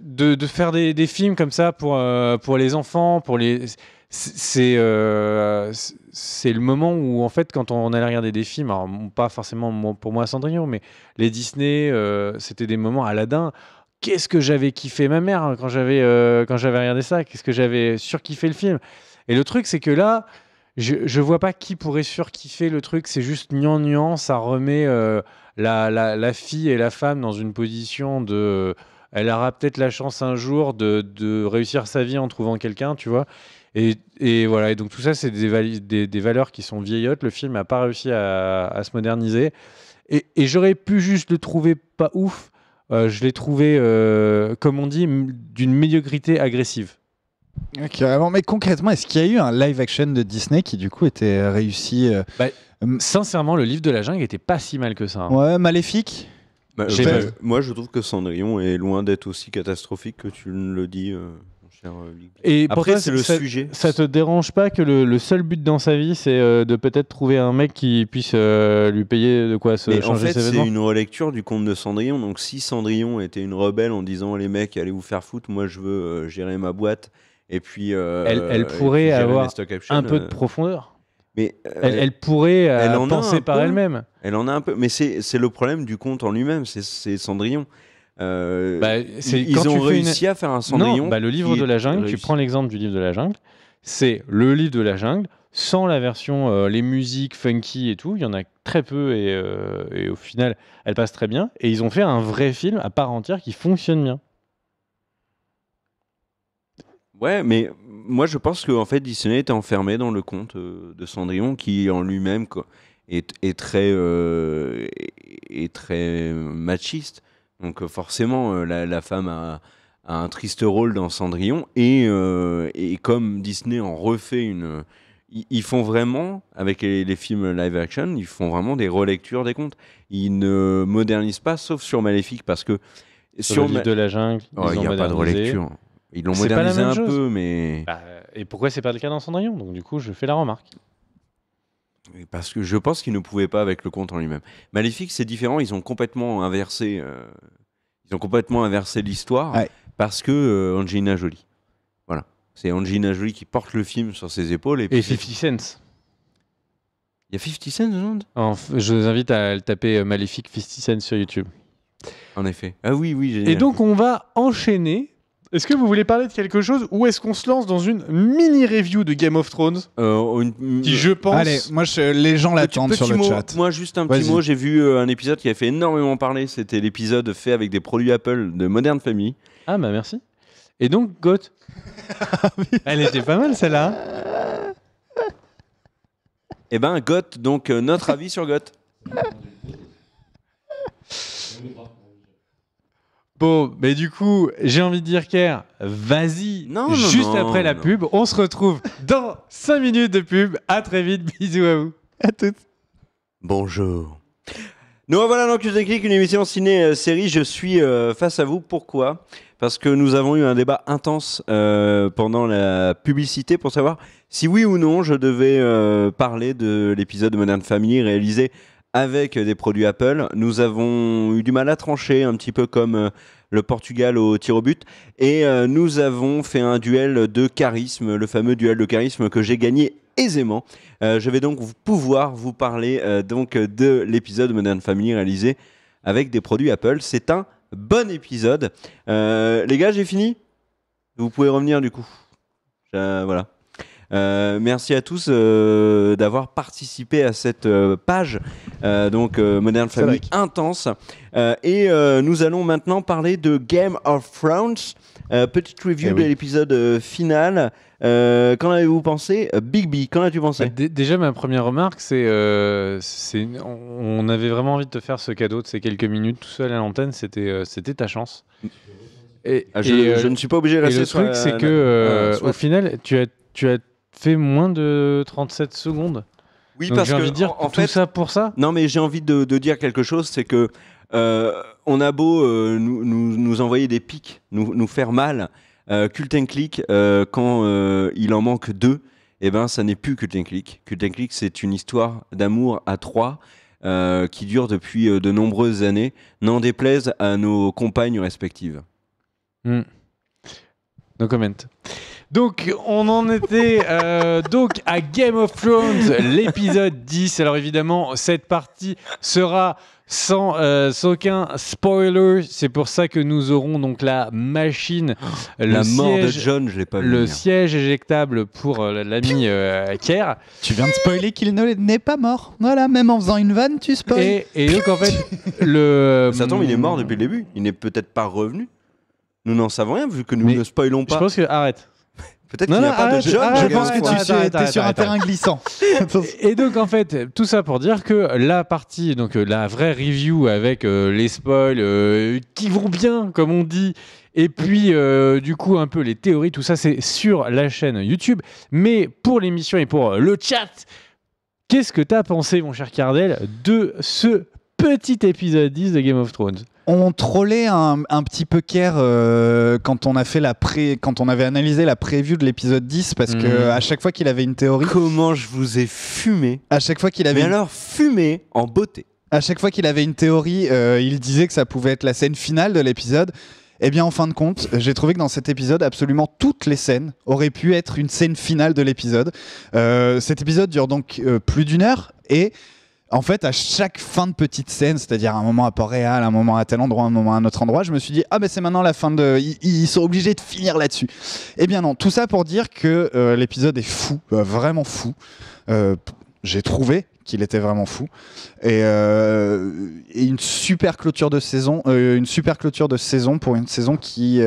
de, faire des, films comme ça pour, euh, pour les enfants, pour les. C'est euh, c'est le moment où, en fait, quand on allait regarder des films, alors, pas forcément pour moi Cendrillon, mais les Disney, euh, c'était des moments Aladdin. Qu'est-ce que j'avais kiffé ma mère hein, quand j'avais quand j'avais regardé ça Qu'est-ce que j'avais surkiffé le film Et le truc, c'est que là, je, ne vois pas qui pourrait surkiffer le truc. C'est juste nuance ça remet la, la, fille et la femme dans une position de elle aura peut-être la chance un jour de, réussir sa vie en trouvant quelqu'un, tu vois. Et, voilà, et donc tout ça, c'est des, valeurs qui sont vieillottes. Le film n'a pas réussi à, se moderniser. Et, j'aurais pu juste le trouver pas ouf. Euh, je l'ai trouvé, euh, comme on dit, d'une médiocrité agressive. Carrément, mais concrètement, est-ce qu'il y a eu un live action de Disney qui du coup était réussi euh, bah, Sincèrement, le livre de la jungle n'était pas si mal que ça. Hein. Ouais, maléfique bah, moi, je trouve que Cendrillon est loin d'être aussi catastrophique que tu ne le dis. Euh, mon cher euh, Et Après, c'est le sujet. Ça te dérange pas que le, seul but dans sa vie, c'est euh, de peut-être trouver un mec qui puisse lui payer de quoi se Mais changer en fait, c'est une relecture du conte de Cendrillon. Donc, si Cendrillon était une rebelle en disant les mecs, allez vous faire foutre, moi je veux gérer ma boîte. Et puis, elle, pourrait avoir un peu de profondeur. Euh, elle, pourrait euh, penser par elle-même. Elle en a un peu, mais c'est le problème du conte en lui-même, c'est Cendrillon. Euh, bah, ils ont réussi à faire un Cendrillon. Bah, le livre de la jungle, tu prends l'exemple du livre de la jungle, c'est le livre de la jungle sans la version, les musiques funky et tout. Il y en a très peu et, et au final, elle passe très bien. Et ils ont fait un vrai film à part entière qui fonctionne bien. Ouais, mais moi, je pense que en fait, Disney était enfermé dans le conte euh, de Cendrillon, qui en lui-même est, très, euh, est très machiste. Donc, euh, forcément, la, femme a, un triste rôle dans Cendrillon. Et, et comme Disney en refait une. Ils font vraiment, avec les, films live action, ils font vraiment des relectures des contes. Ils ne modernisent pas, sauf sur Maléfique, parce que sur, le livre de la jungle. Oh, il n'y a pas de relecture. Ils l'ont modernisé un peu, mais. Bah, euh, et pourquoi c'est pas le cas dans Cendrillon Donc, du coup, je fais la remarque. Parce que je pense qu'ils ne pouvaient pas avec le conte en lui-même. Maléfique, c'est différent. Ils ont complètement inversé, euh, ils ont complètement inversé l'histoire parce que euh, Angelina Jolie. Voilà, c'est Angelina Jolie qui porte le film sur ses épaules et, 50 Cent. Il y a 50 Cent dans Je vous invite à le taper Maléfique 50 Cent sur YouTube. En effet. Ah oui, oui. Et donc on va enchaîner est-ce que vous voulez parler de quelque chose ou est-ce qu'on se lance dans une mini review de Game of Thrones euh, Qui je pense. Allez, moi les gens l'attendent sur le chat. Moi juste un petit mot, j'ai vu euh, un épisode qui a fait énormément parler. C'était l'épisode fait avec des produits Apple de Modern Family. Ah bah merci. Et donc Goth. Elle était pas mal celle-là. Eh ben Goth, donc euh, notre avis sur Goth. Bon, mais du coup, j'ai envie de dire, Kerr, vas-y, non, juste après la pub. On se retrouve dans 5 minutes de pub. À très vite, bisous à vous. À toutes. Bonjour. Nous voilà dans vous Clic, une émission ciné-série. Euh, je suis euh, face à vous. Pourquoi Parce que nous avons eu un débat intense euh, pendant la publicité pour savoir si oui ou non je devais parler de l'épisode de Modern Family réalisé avec des produits Apple. Nous avons eu du mal à trancher, un petit peu comme euh, le Portugal au tir au but. Et euh, nous avons fait un duel de charisme, le fameux duel de charisme que j'ai gagné aisément. Euh, je vais donc pouvoir vous parler donc de l'épisode Modern Family réalisé avec des produits Apple. C'est un bon épisode. les gars, j'ai fini. Vous pouvez revenir du coup. voilà. Euh, merci à tous euh, d'avoir participé à cette euh, page, donc Modern Family intense. et nous allons maintenant parler de Game of Thrones. petite review eh de l'épisode final. qu'en avez-vous pensé Big B, qu'en as-tu pensé bah, Déjà, ma première remarque, c'est euh, on avait vraiment envie de te faire ce cadeau de ces quelques minutes tout seul à l'antenne. C'était c'était ta chance. Et, ah, je, ne suis pas obligé de rester. Et le truc, c'est que ah, au final, tu as tu as fait moins de 37 secondes. Oui, parce j'ai envie de dire en, tout ça pour ça. Non, mais j'ai envie de, dire quelque chose, c'est que euh, on a beau euh, nous, envoyer des pics, nous, faire mal, euh, cult and click euh, quand il en manque deux, et eh ben ça n'est plus cult and click. Cult and click, c'est une histoire d'amour à trois. qui dure depuis de nombreuses années, n'en déplaise à nos compagnes respectives. Mmh. No comment. Donc, on en était euh, donc à Game of Thrones, l'épisode 10. Alors, évidemment, cette partie sera euh, sans, aucun spoiler. C'est pour ça que nous aurons donc la machine, la le mort siège, de Le hein. siège éjectable pour euh, l'ami Kier. Tu viens de spoiler qu'il n'est pas mort. Voilà, même en faisant une vanne, tu spoil. Et, donc en fait, le. Ça tombe, il est hum, mort depuis le début. Il n'est peut-être pas revenu. Nous n'en savons rien vu que nous ne spoilons pas. Je pense que arrête. Peut-être pas de je pense que tu es, sur un terrain glissant. et donc en fait, tout ça pour dire que la partie, donc euh, la vraie review avec euh, les spoils euh, qui vont bien, comme on dit. Et puis, du coup, un peu les théories, tout ça, c'est sur la chaîne YouTube. Mais pour l'émission et pour le chat, qu'est-ce que tu as pensé, mon cher Cardel, de ce petit épisode 10 de Game of Thrones on trollait un, petit peu Kerr euh, quand on a fait la quand on avait analysé la preview de l'épisode 10 parce que mhm. à chaque fois qu'il avait une théorie. Comment je vous ai fumé À chaque fois qu'il avait. Mais alors fumé en beauté. À chaque fois qu'il avait une théorie, euh, il disait que ça pouvait être la scène finale de l'épisode. Eh bien, en fin de compte, j'ai trouvé que dans cet épisode, absolument toutes les scènes auraient pu être une scène finale de l'épisode. Euh, cet épisode dure donc plus d'une heure et en fait, à chaque fin de petite scène, c'est-à-dire un moment à Port-Réal, un moment à tel endroit, un moment à un autre endroit, je me suis dit, ah ben c'est maintenant la fin de. Ils, sont obligés de finir là-dessus. Eh bien non, tout ça pour dire que euh, l'épisode est fou, euh, vraiment fou. Euh, j'ai trouvé qu'il était vraiment fou et, et, une super clôture de saison, une super clôture de saison pour une saison qui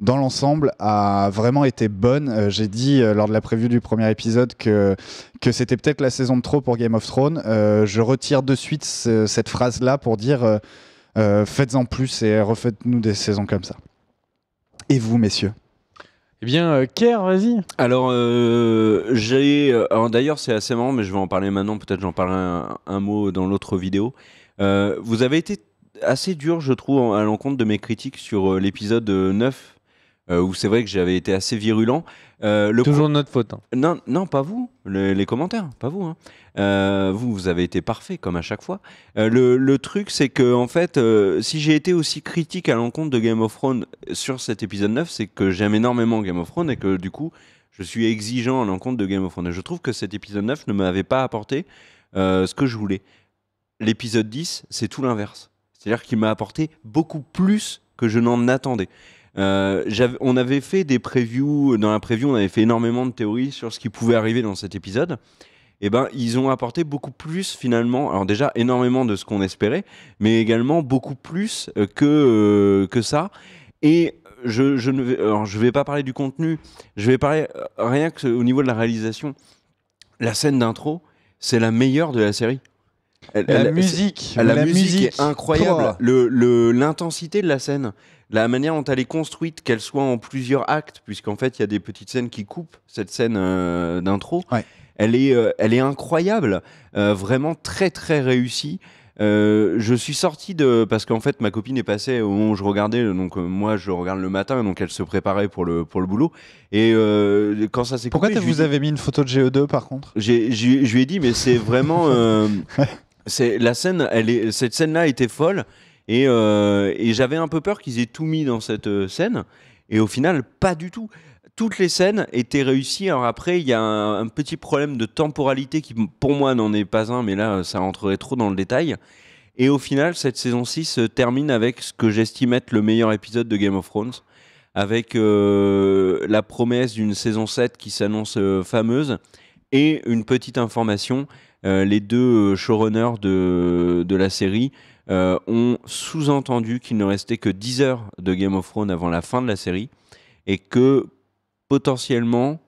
dans l'ensemble, a vraiment été bonne. Euh, j'ai dit euh, lors de la preview du premier épisode que, que c'était peut-être la saison de trop pour Game of Thrones. Euh, je retire de suite cette phrase-là pour dire faites-en plus et refaites-nous des saisons comme ça. Et vous, messieurs eh bien, Kerr, vas-y. Alors, j'ai. d'ailleurs, c'est assez marrant, mais je vais en parler maintenant. Peut-être j'en parlerai un, mot dans l'autre vidéo. vous avez été assez dur, je trouve, à l'encontre de mes critiques sur l'épisode 9 euh, où c'est vrai que j'avais été assez virulent. Euh, le Toujours notre faute. Hein. Non, non, pas vous. les commentaires, pas vous. Hein. Euh, vous, vous avez été parfait comme à chaque fois. Le, truc, c'est que en fait, si j'ai été aussi critique à l'encontre de Game of Thrones sur cet épisode 9, c'est que j'aime énormément Game of Thrones et que du coup, je suis exigeant à l'encontre de Game of Thrones. Et je trouve que cet épisode 9 ne m'avait pas apporté ce que je voulais. L'épisode 10, c'est tout l'inverse. C'est-à-dire qu'il m'a apporté beaucoup plus que je n'en attendais. Euh, on avait fait des previews, dans la preview, on avait fait énormément de théories sur ce qui pouvait arriver dans cet épisode. Et eh ben, ils ont apporté beaucoup plus finalement, alors déjà énormément de ce qu'on espérait, mais également beaucoup plus euh, que, euh, que ça. Et je, ne vais, alors vais pas parler du contenu, je vais parler rien que au niveau de la réalisation. La scène d'intro, c'est la meilleure de la série. la, musique, la, musique, est incroyable. L'intensité de la scène, la manière dont elle est construite, qu'elle soit en plusieurs actes, puisqu'en fait, il y a des petites scènes qui coupent cette scène euh, d'intro, euh, elle, est, incroyable, euh, vraiment très très réussie. je suis sorti de parce qu'en fait ma copine est passée au où je regardais donc moi je regarde le matin donc elle se préparait pour le pour le boulot et quand ça s'est pourquoi tu vous avez mis une photo de GE2 par contre je lui ai dit mais c'est vraiment c'est la scène elle est cette scène là était folle euh, et, j'avais un peu peur qu'ils aient tout mis dans cette euh, scène. Et au final, pas du tout toutes les scènes étaient réussies. Alors après, il y a un, petit problème de temporalité qui, pour moi, n'en est pas un, mais là, ça rentrerait trop dans le détail. Et au final, cette saison 6 euh, termine avec ce que j'estime être le meilleur épisode de Game of Thrones, avec la promesse d'une saison 7 qui s'annonce fameuse, et une petite information, les deux showrunners de, de la série euh, ont sous-entendu qu'il ne restait que 10 heures de Game of Thrones avant la fin de la série et que potentiellement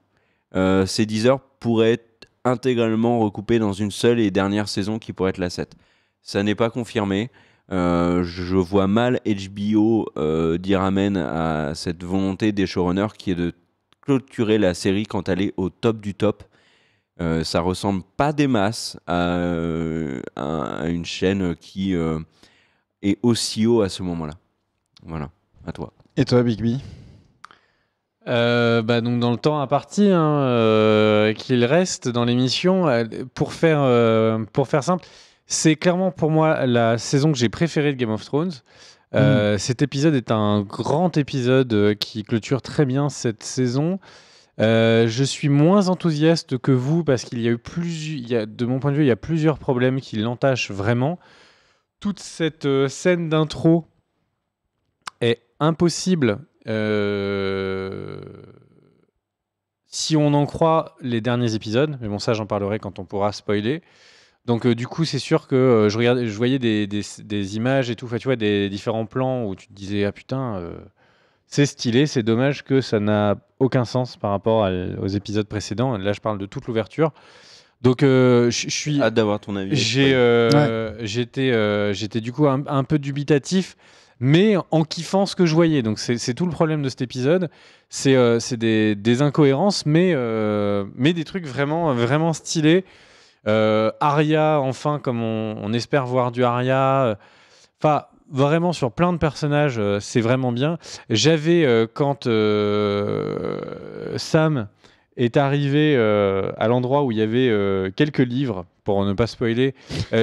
euh, ces 10 heures pourraient être intégralement recoupées dans une seule et dernière saison qui pourrait être la 7. Ça n'est pas confirmé. Euh, je vois mal HBO dire amen à cette volonté des showrunners qui est de clôturer la série quand elle est au top du top euh, ça ressemble pas des masses à, euh, une chaîne qui euh, est aussi haut à ce moment-là. Voilà, à toi. Et toi, Bigby bah donc dans le temps imparti hein, qu'il reste dans l'émission, pour faire pour faire simple, c'est clairement pour moi la saison que j'ai préférée de Game of Thrones. Mm. Cet épisode est un grand épisode qui clôture très bien cette saison. Euh, je suis moins enthousiaste que vous parce qu'il y a eu plusieurs, de mon point de vue, il y a plusieurs problèmes qui l'entachent vraiment. Toute cette euh, scène d'intro est impossible euh, si on en croit les derniers épisodes. Mais bon, ça, j'en parlerai quand on pourra spoiler. Donc du coup, c'est sûr que je, regardais, je voyais des, images et tout, tu vois, des différents plans où tu te disais, ah putain, c'est stylé, c'est dommage que ça n'a aucun sens par rapport aux épisodes précédents. Là, je parle de toute l'ouverture. Donc, euh, je suis. Hâte d'avoir ton avis. J'ai, euh, euh, j'étais, du coup un, peu dubitatif, mais en kiffant ce que je voyais. Donc, c'est, tout le problème de cet épisode. C'est, des, incohérences, mais, mais des trucs vraiment, vraiment stylés. Aria, enfin, comme on, espère voir du Aria. Enfin, vraiment sur plein de personnages, euh, c'est vraiment bien. J'avais, euh, quand euh, Sam est arrivé à l'endroit où il y avait quelques livres, pour ne pas spoiler,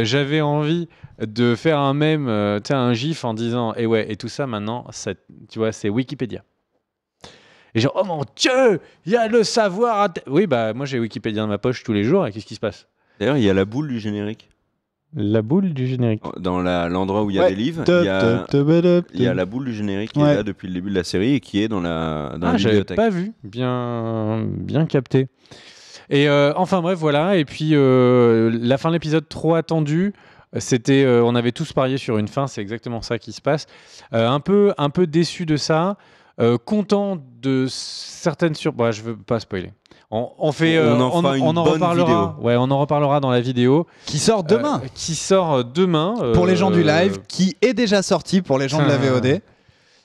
j'avais envie de faire un même, un gif en disant Et eh ouais, et tout ça maintenant, tu vois, c'est Wikipédia. Et genre, oh mon dieu, il y a le savoir. Oui, bah moi j'ai Wikipédia dans ma poche tous les jours, et qu'est-ce qui se passe D'ailleurs, il y a la boule du générique. La boule du générique. Dans l'endroit où il y a des livres, il y a, la boule du générique qui est là depuis le début de la série et qui est dans la, dans ah, pas vu, bien, bien capté. Et euh, enfin bref, voilà. Et puis euh, la fin de l'épisode trop attendue. C'était, euh, on avait tous parié sur une fin. C'est exactement ça qui se passe. un peu, un peu déçu de ça. Euh, content de certaines surprises. je veux pas spoiler. On, fait, on euh, en, reparlera. Ouais, on en reparlera dans la vidéo qui sort euh, demain. qui sort demain pour les gens du live, qui est déjà sorti pour les gens de la VOD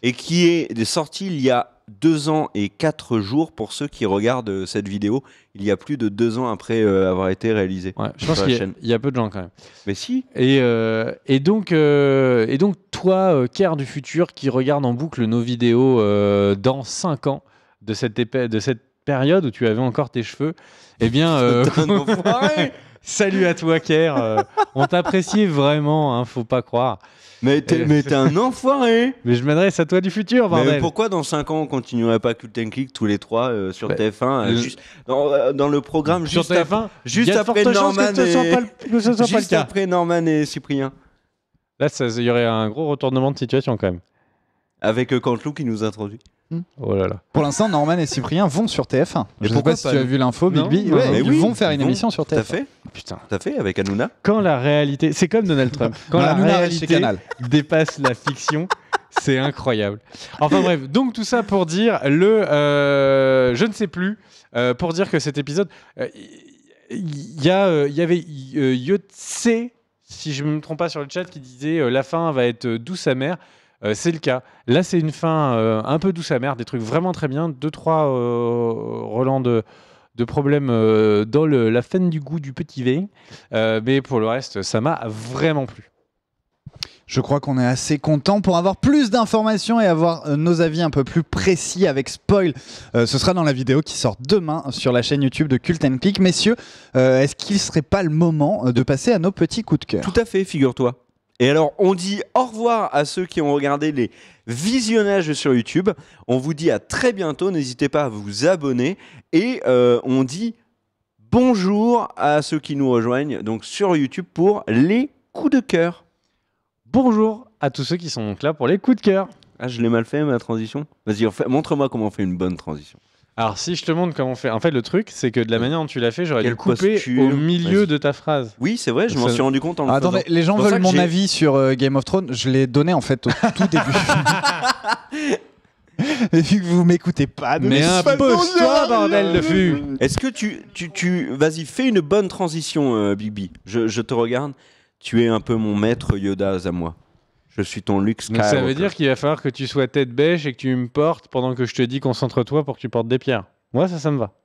et qui est sorti il y a deux ans et quatre jours pour ceux qui regardent euh, cette vidéo. Il y a plus de deux ans après euh, avoir été réalisée. Ouais, je pense qu'il y, a peu de gens quand même. Mais si. Et, euh, et donc, et donc toi, Caire du futur, qui regarde en boucle nos vidéos dans cinq ans de cette, de cette période où tu avais encore tes cheveux, eh bien. Salut à toi, Kerr. Euh, on t'apprécie vraiment, hein, faut pas croire. Mais t'es, un enfoiré Mais je m'adresse à toi du futur, bordel Mais pourquoi dans 5 ans on continuerait pas Cult and Click tous les trois, euh, sur bah, TF1 euh, dans, le programme Sur juste, TF1, juste après Norman et- Cyprien Là, il y aurait un gros retournement de situation quand même avec euh, Cantlou qui nous introduit. Hmm. Oh Pour l'instant, Norman et Cyprien vont sur TF1. Je ne sais pas si tu as vu l'info, Bigby. Ouais, ils vont faire une émission sur TF1. As fait Putain. T'as fait avec Hanouna Quand la réalité, c'est comme Donald Trump. Quand la réalité dépasse la fiction. C'est incroyable. Enfin bref, donc tout ça pour dire le, euh, je ne sais plus, euh, pour dire que cet épisode, il y, a, il y avait Yotse, si je ne me trompe pas sur le chat, qui disait la fin va être douce amère. Euh, c'est le cas. Là, c'est une fin euh, un peu douce à merde, des trucs vraiment très bien. Deux, trois euh, relents de, problèmes dans la fin du goût du petit V. mais pour le reste, ça m'a vraiment plu. Je crois qu'on est assez content pour avoir plus d'informations et avoir nos avis un peu plus précis avec spoil. ce sera dans la vidéo qui sort demain sur la chaîne YouTube de Cult and Click. Messieurs, est-ce qu'il ne serait pas le moment de passer à nos petits coups de cœur Tout à fait, figure-toi. Et alors, on dit au revoir à ceux qui ont regardé les visionnages sur YouTube. On vous dit à très bientôt. N'hésitez pas à vous abonner. Et euh, on dit bonjour à ceux qui nous rejoignent donc sur YouTube pour les coups de cœur. Bonjour à tous ceux qui sont donc là pour les coups de cœur. Ah, je l'ai mal fait ma transition. Vas-y, montre-moi comment on fait une bonne transition. Alors si je te montre comment on fait, en fait le truc c'est que de la mmh. manière dont tu l'as fait, j'aurais dû couper au milieu de ta phrase. Oui, c'est vrai, je m'en suis rendu compte en le ah, faisant. Attendez, les gens veulent mon avis sur euh, Game of Thrones. Je l'ai donné en fait au tout début. Et vu que vous m'écoutez pas, Mais impose-toi bordel de fût Est-ce que tu, tu, Vas-y, fais une bonne transition, euh, Je, je te regarde. Tu es un peu mon maître Yoda à moi. Je suis ton luxe. ça veut dire qu'il va falloir que tu sois tête bêche et que tu me portes pendant que je te dis concentre-toi pour que tu portes des pierres. Moi, ça, ça me va.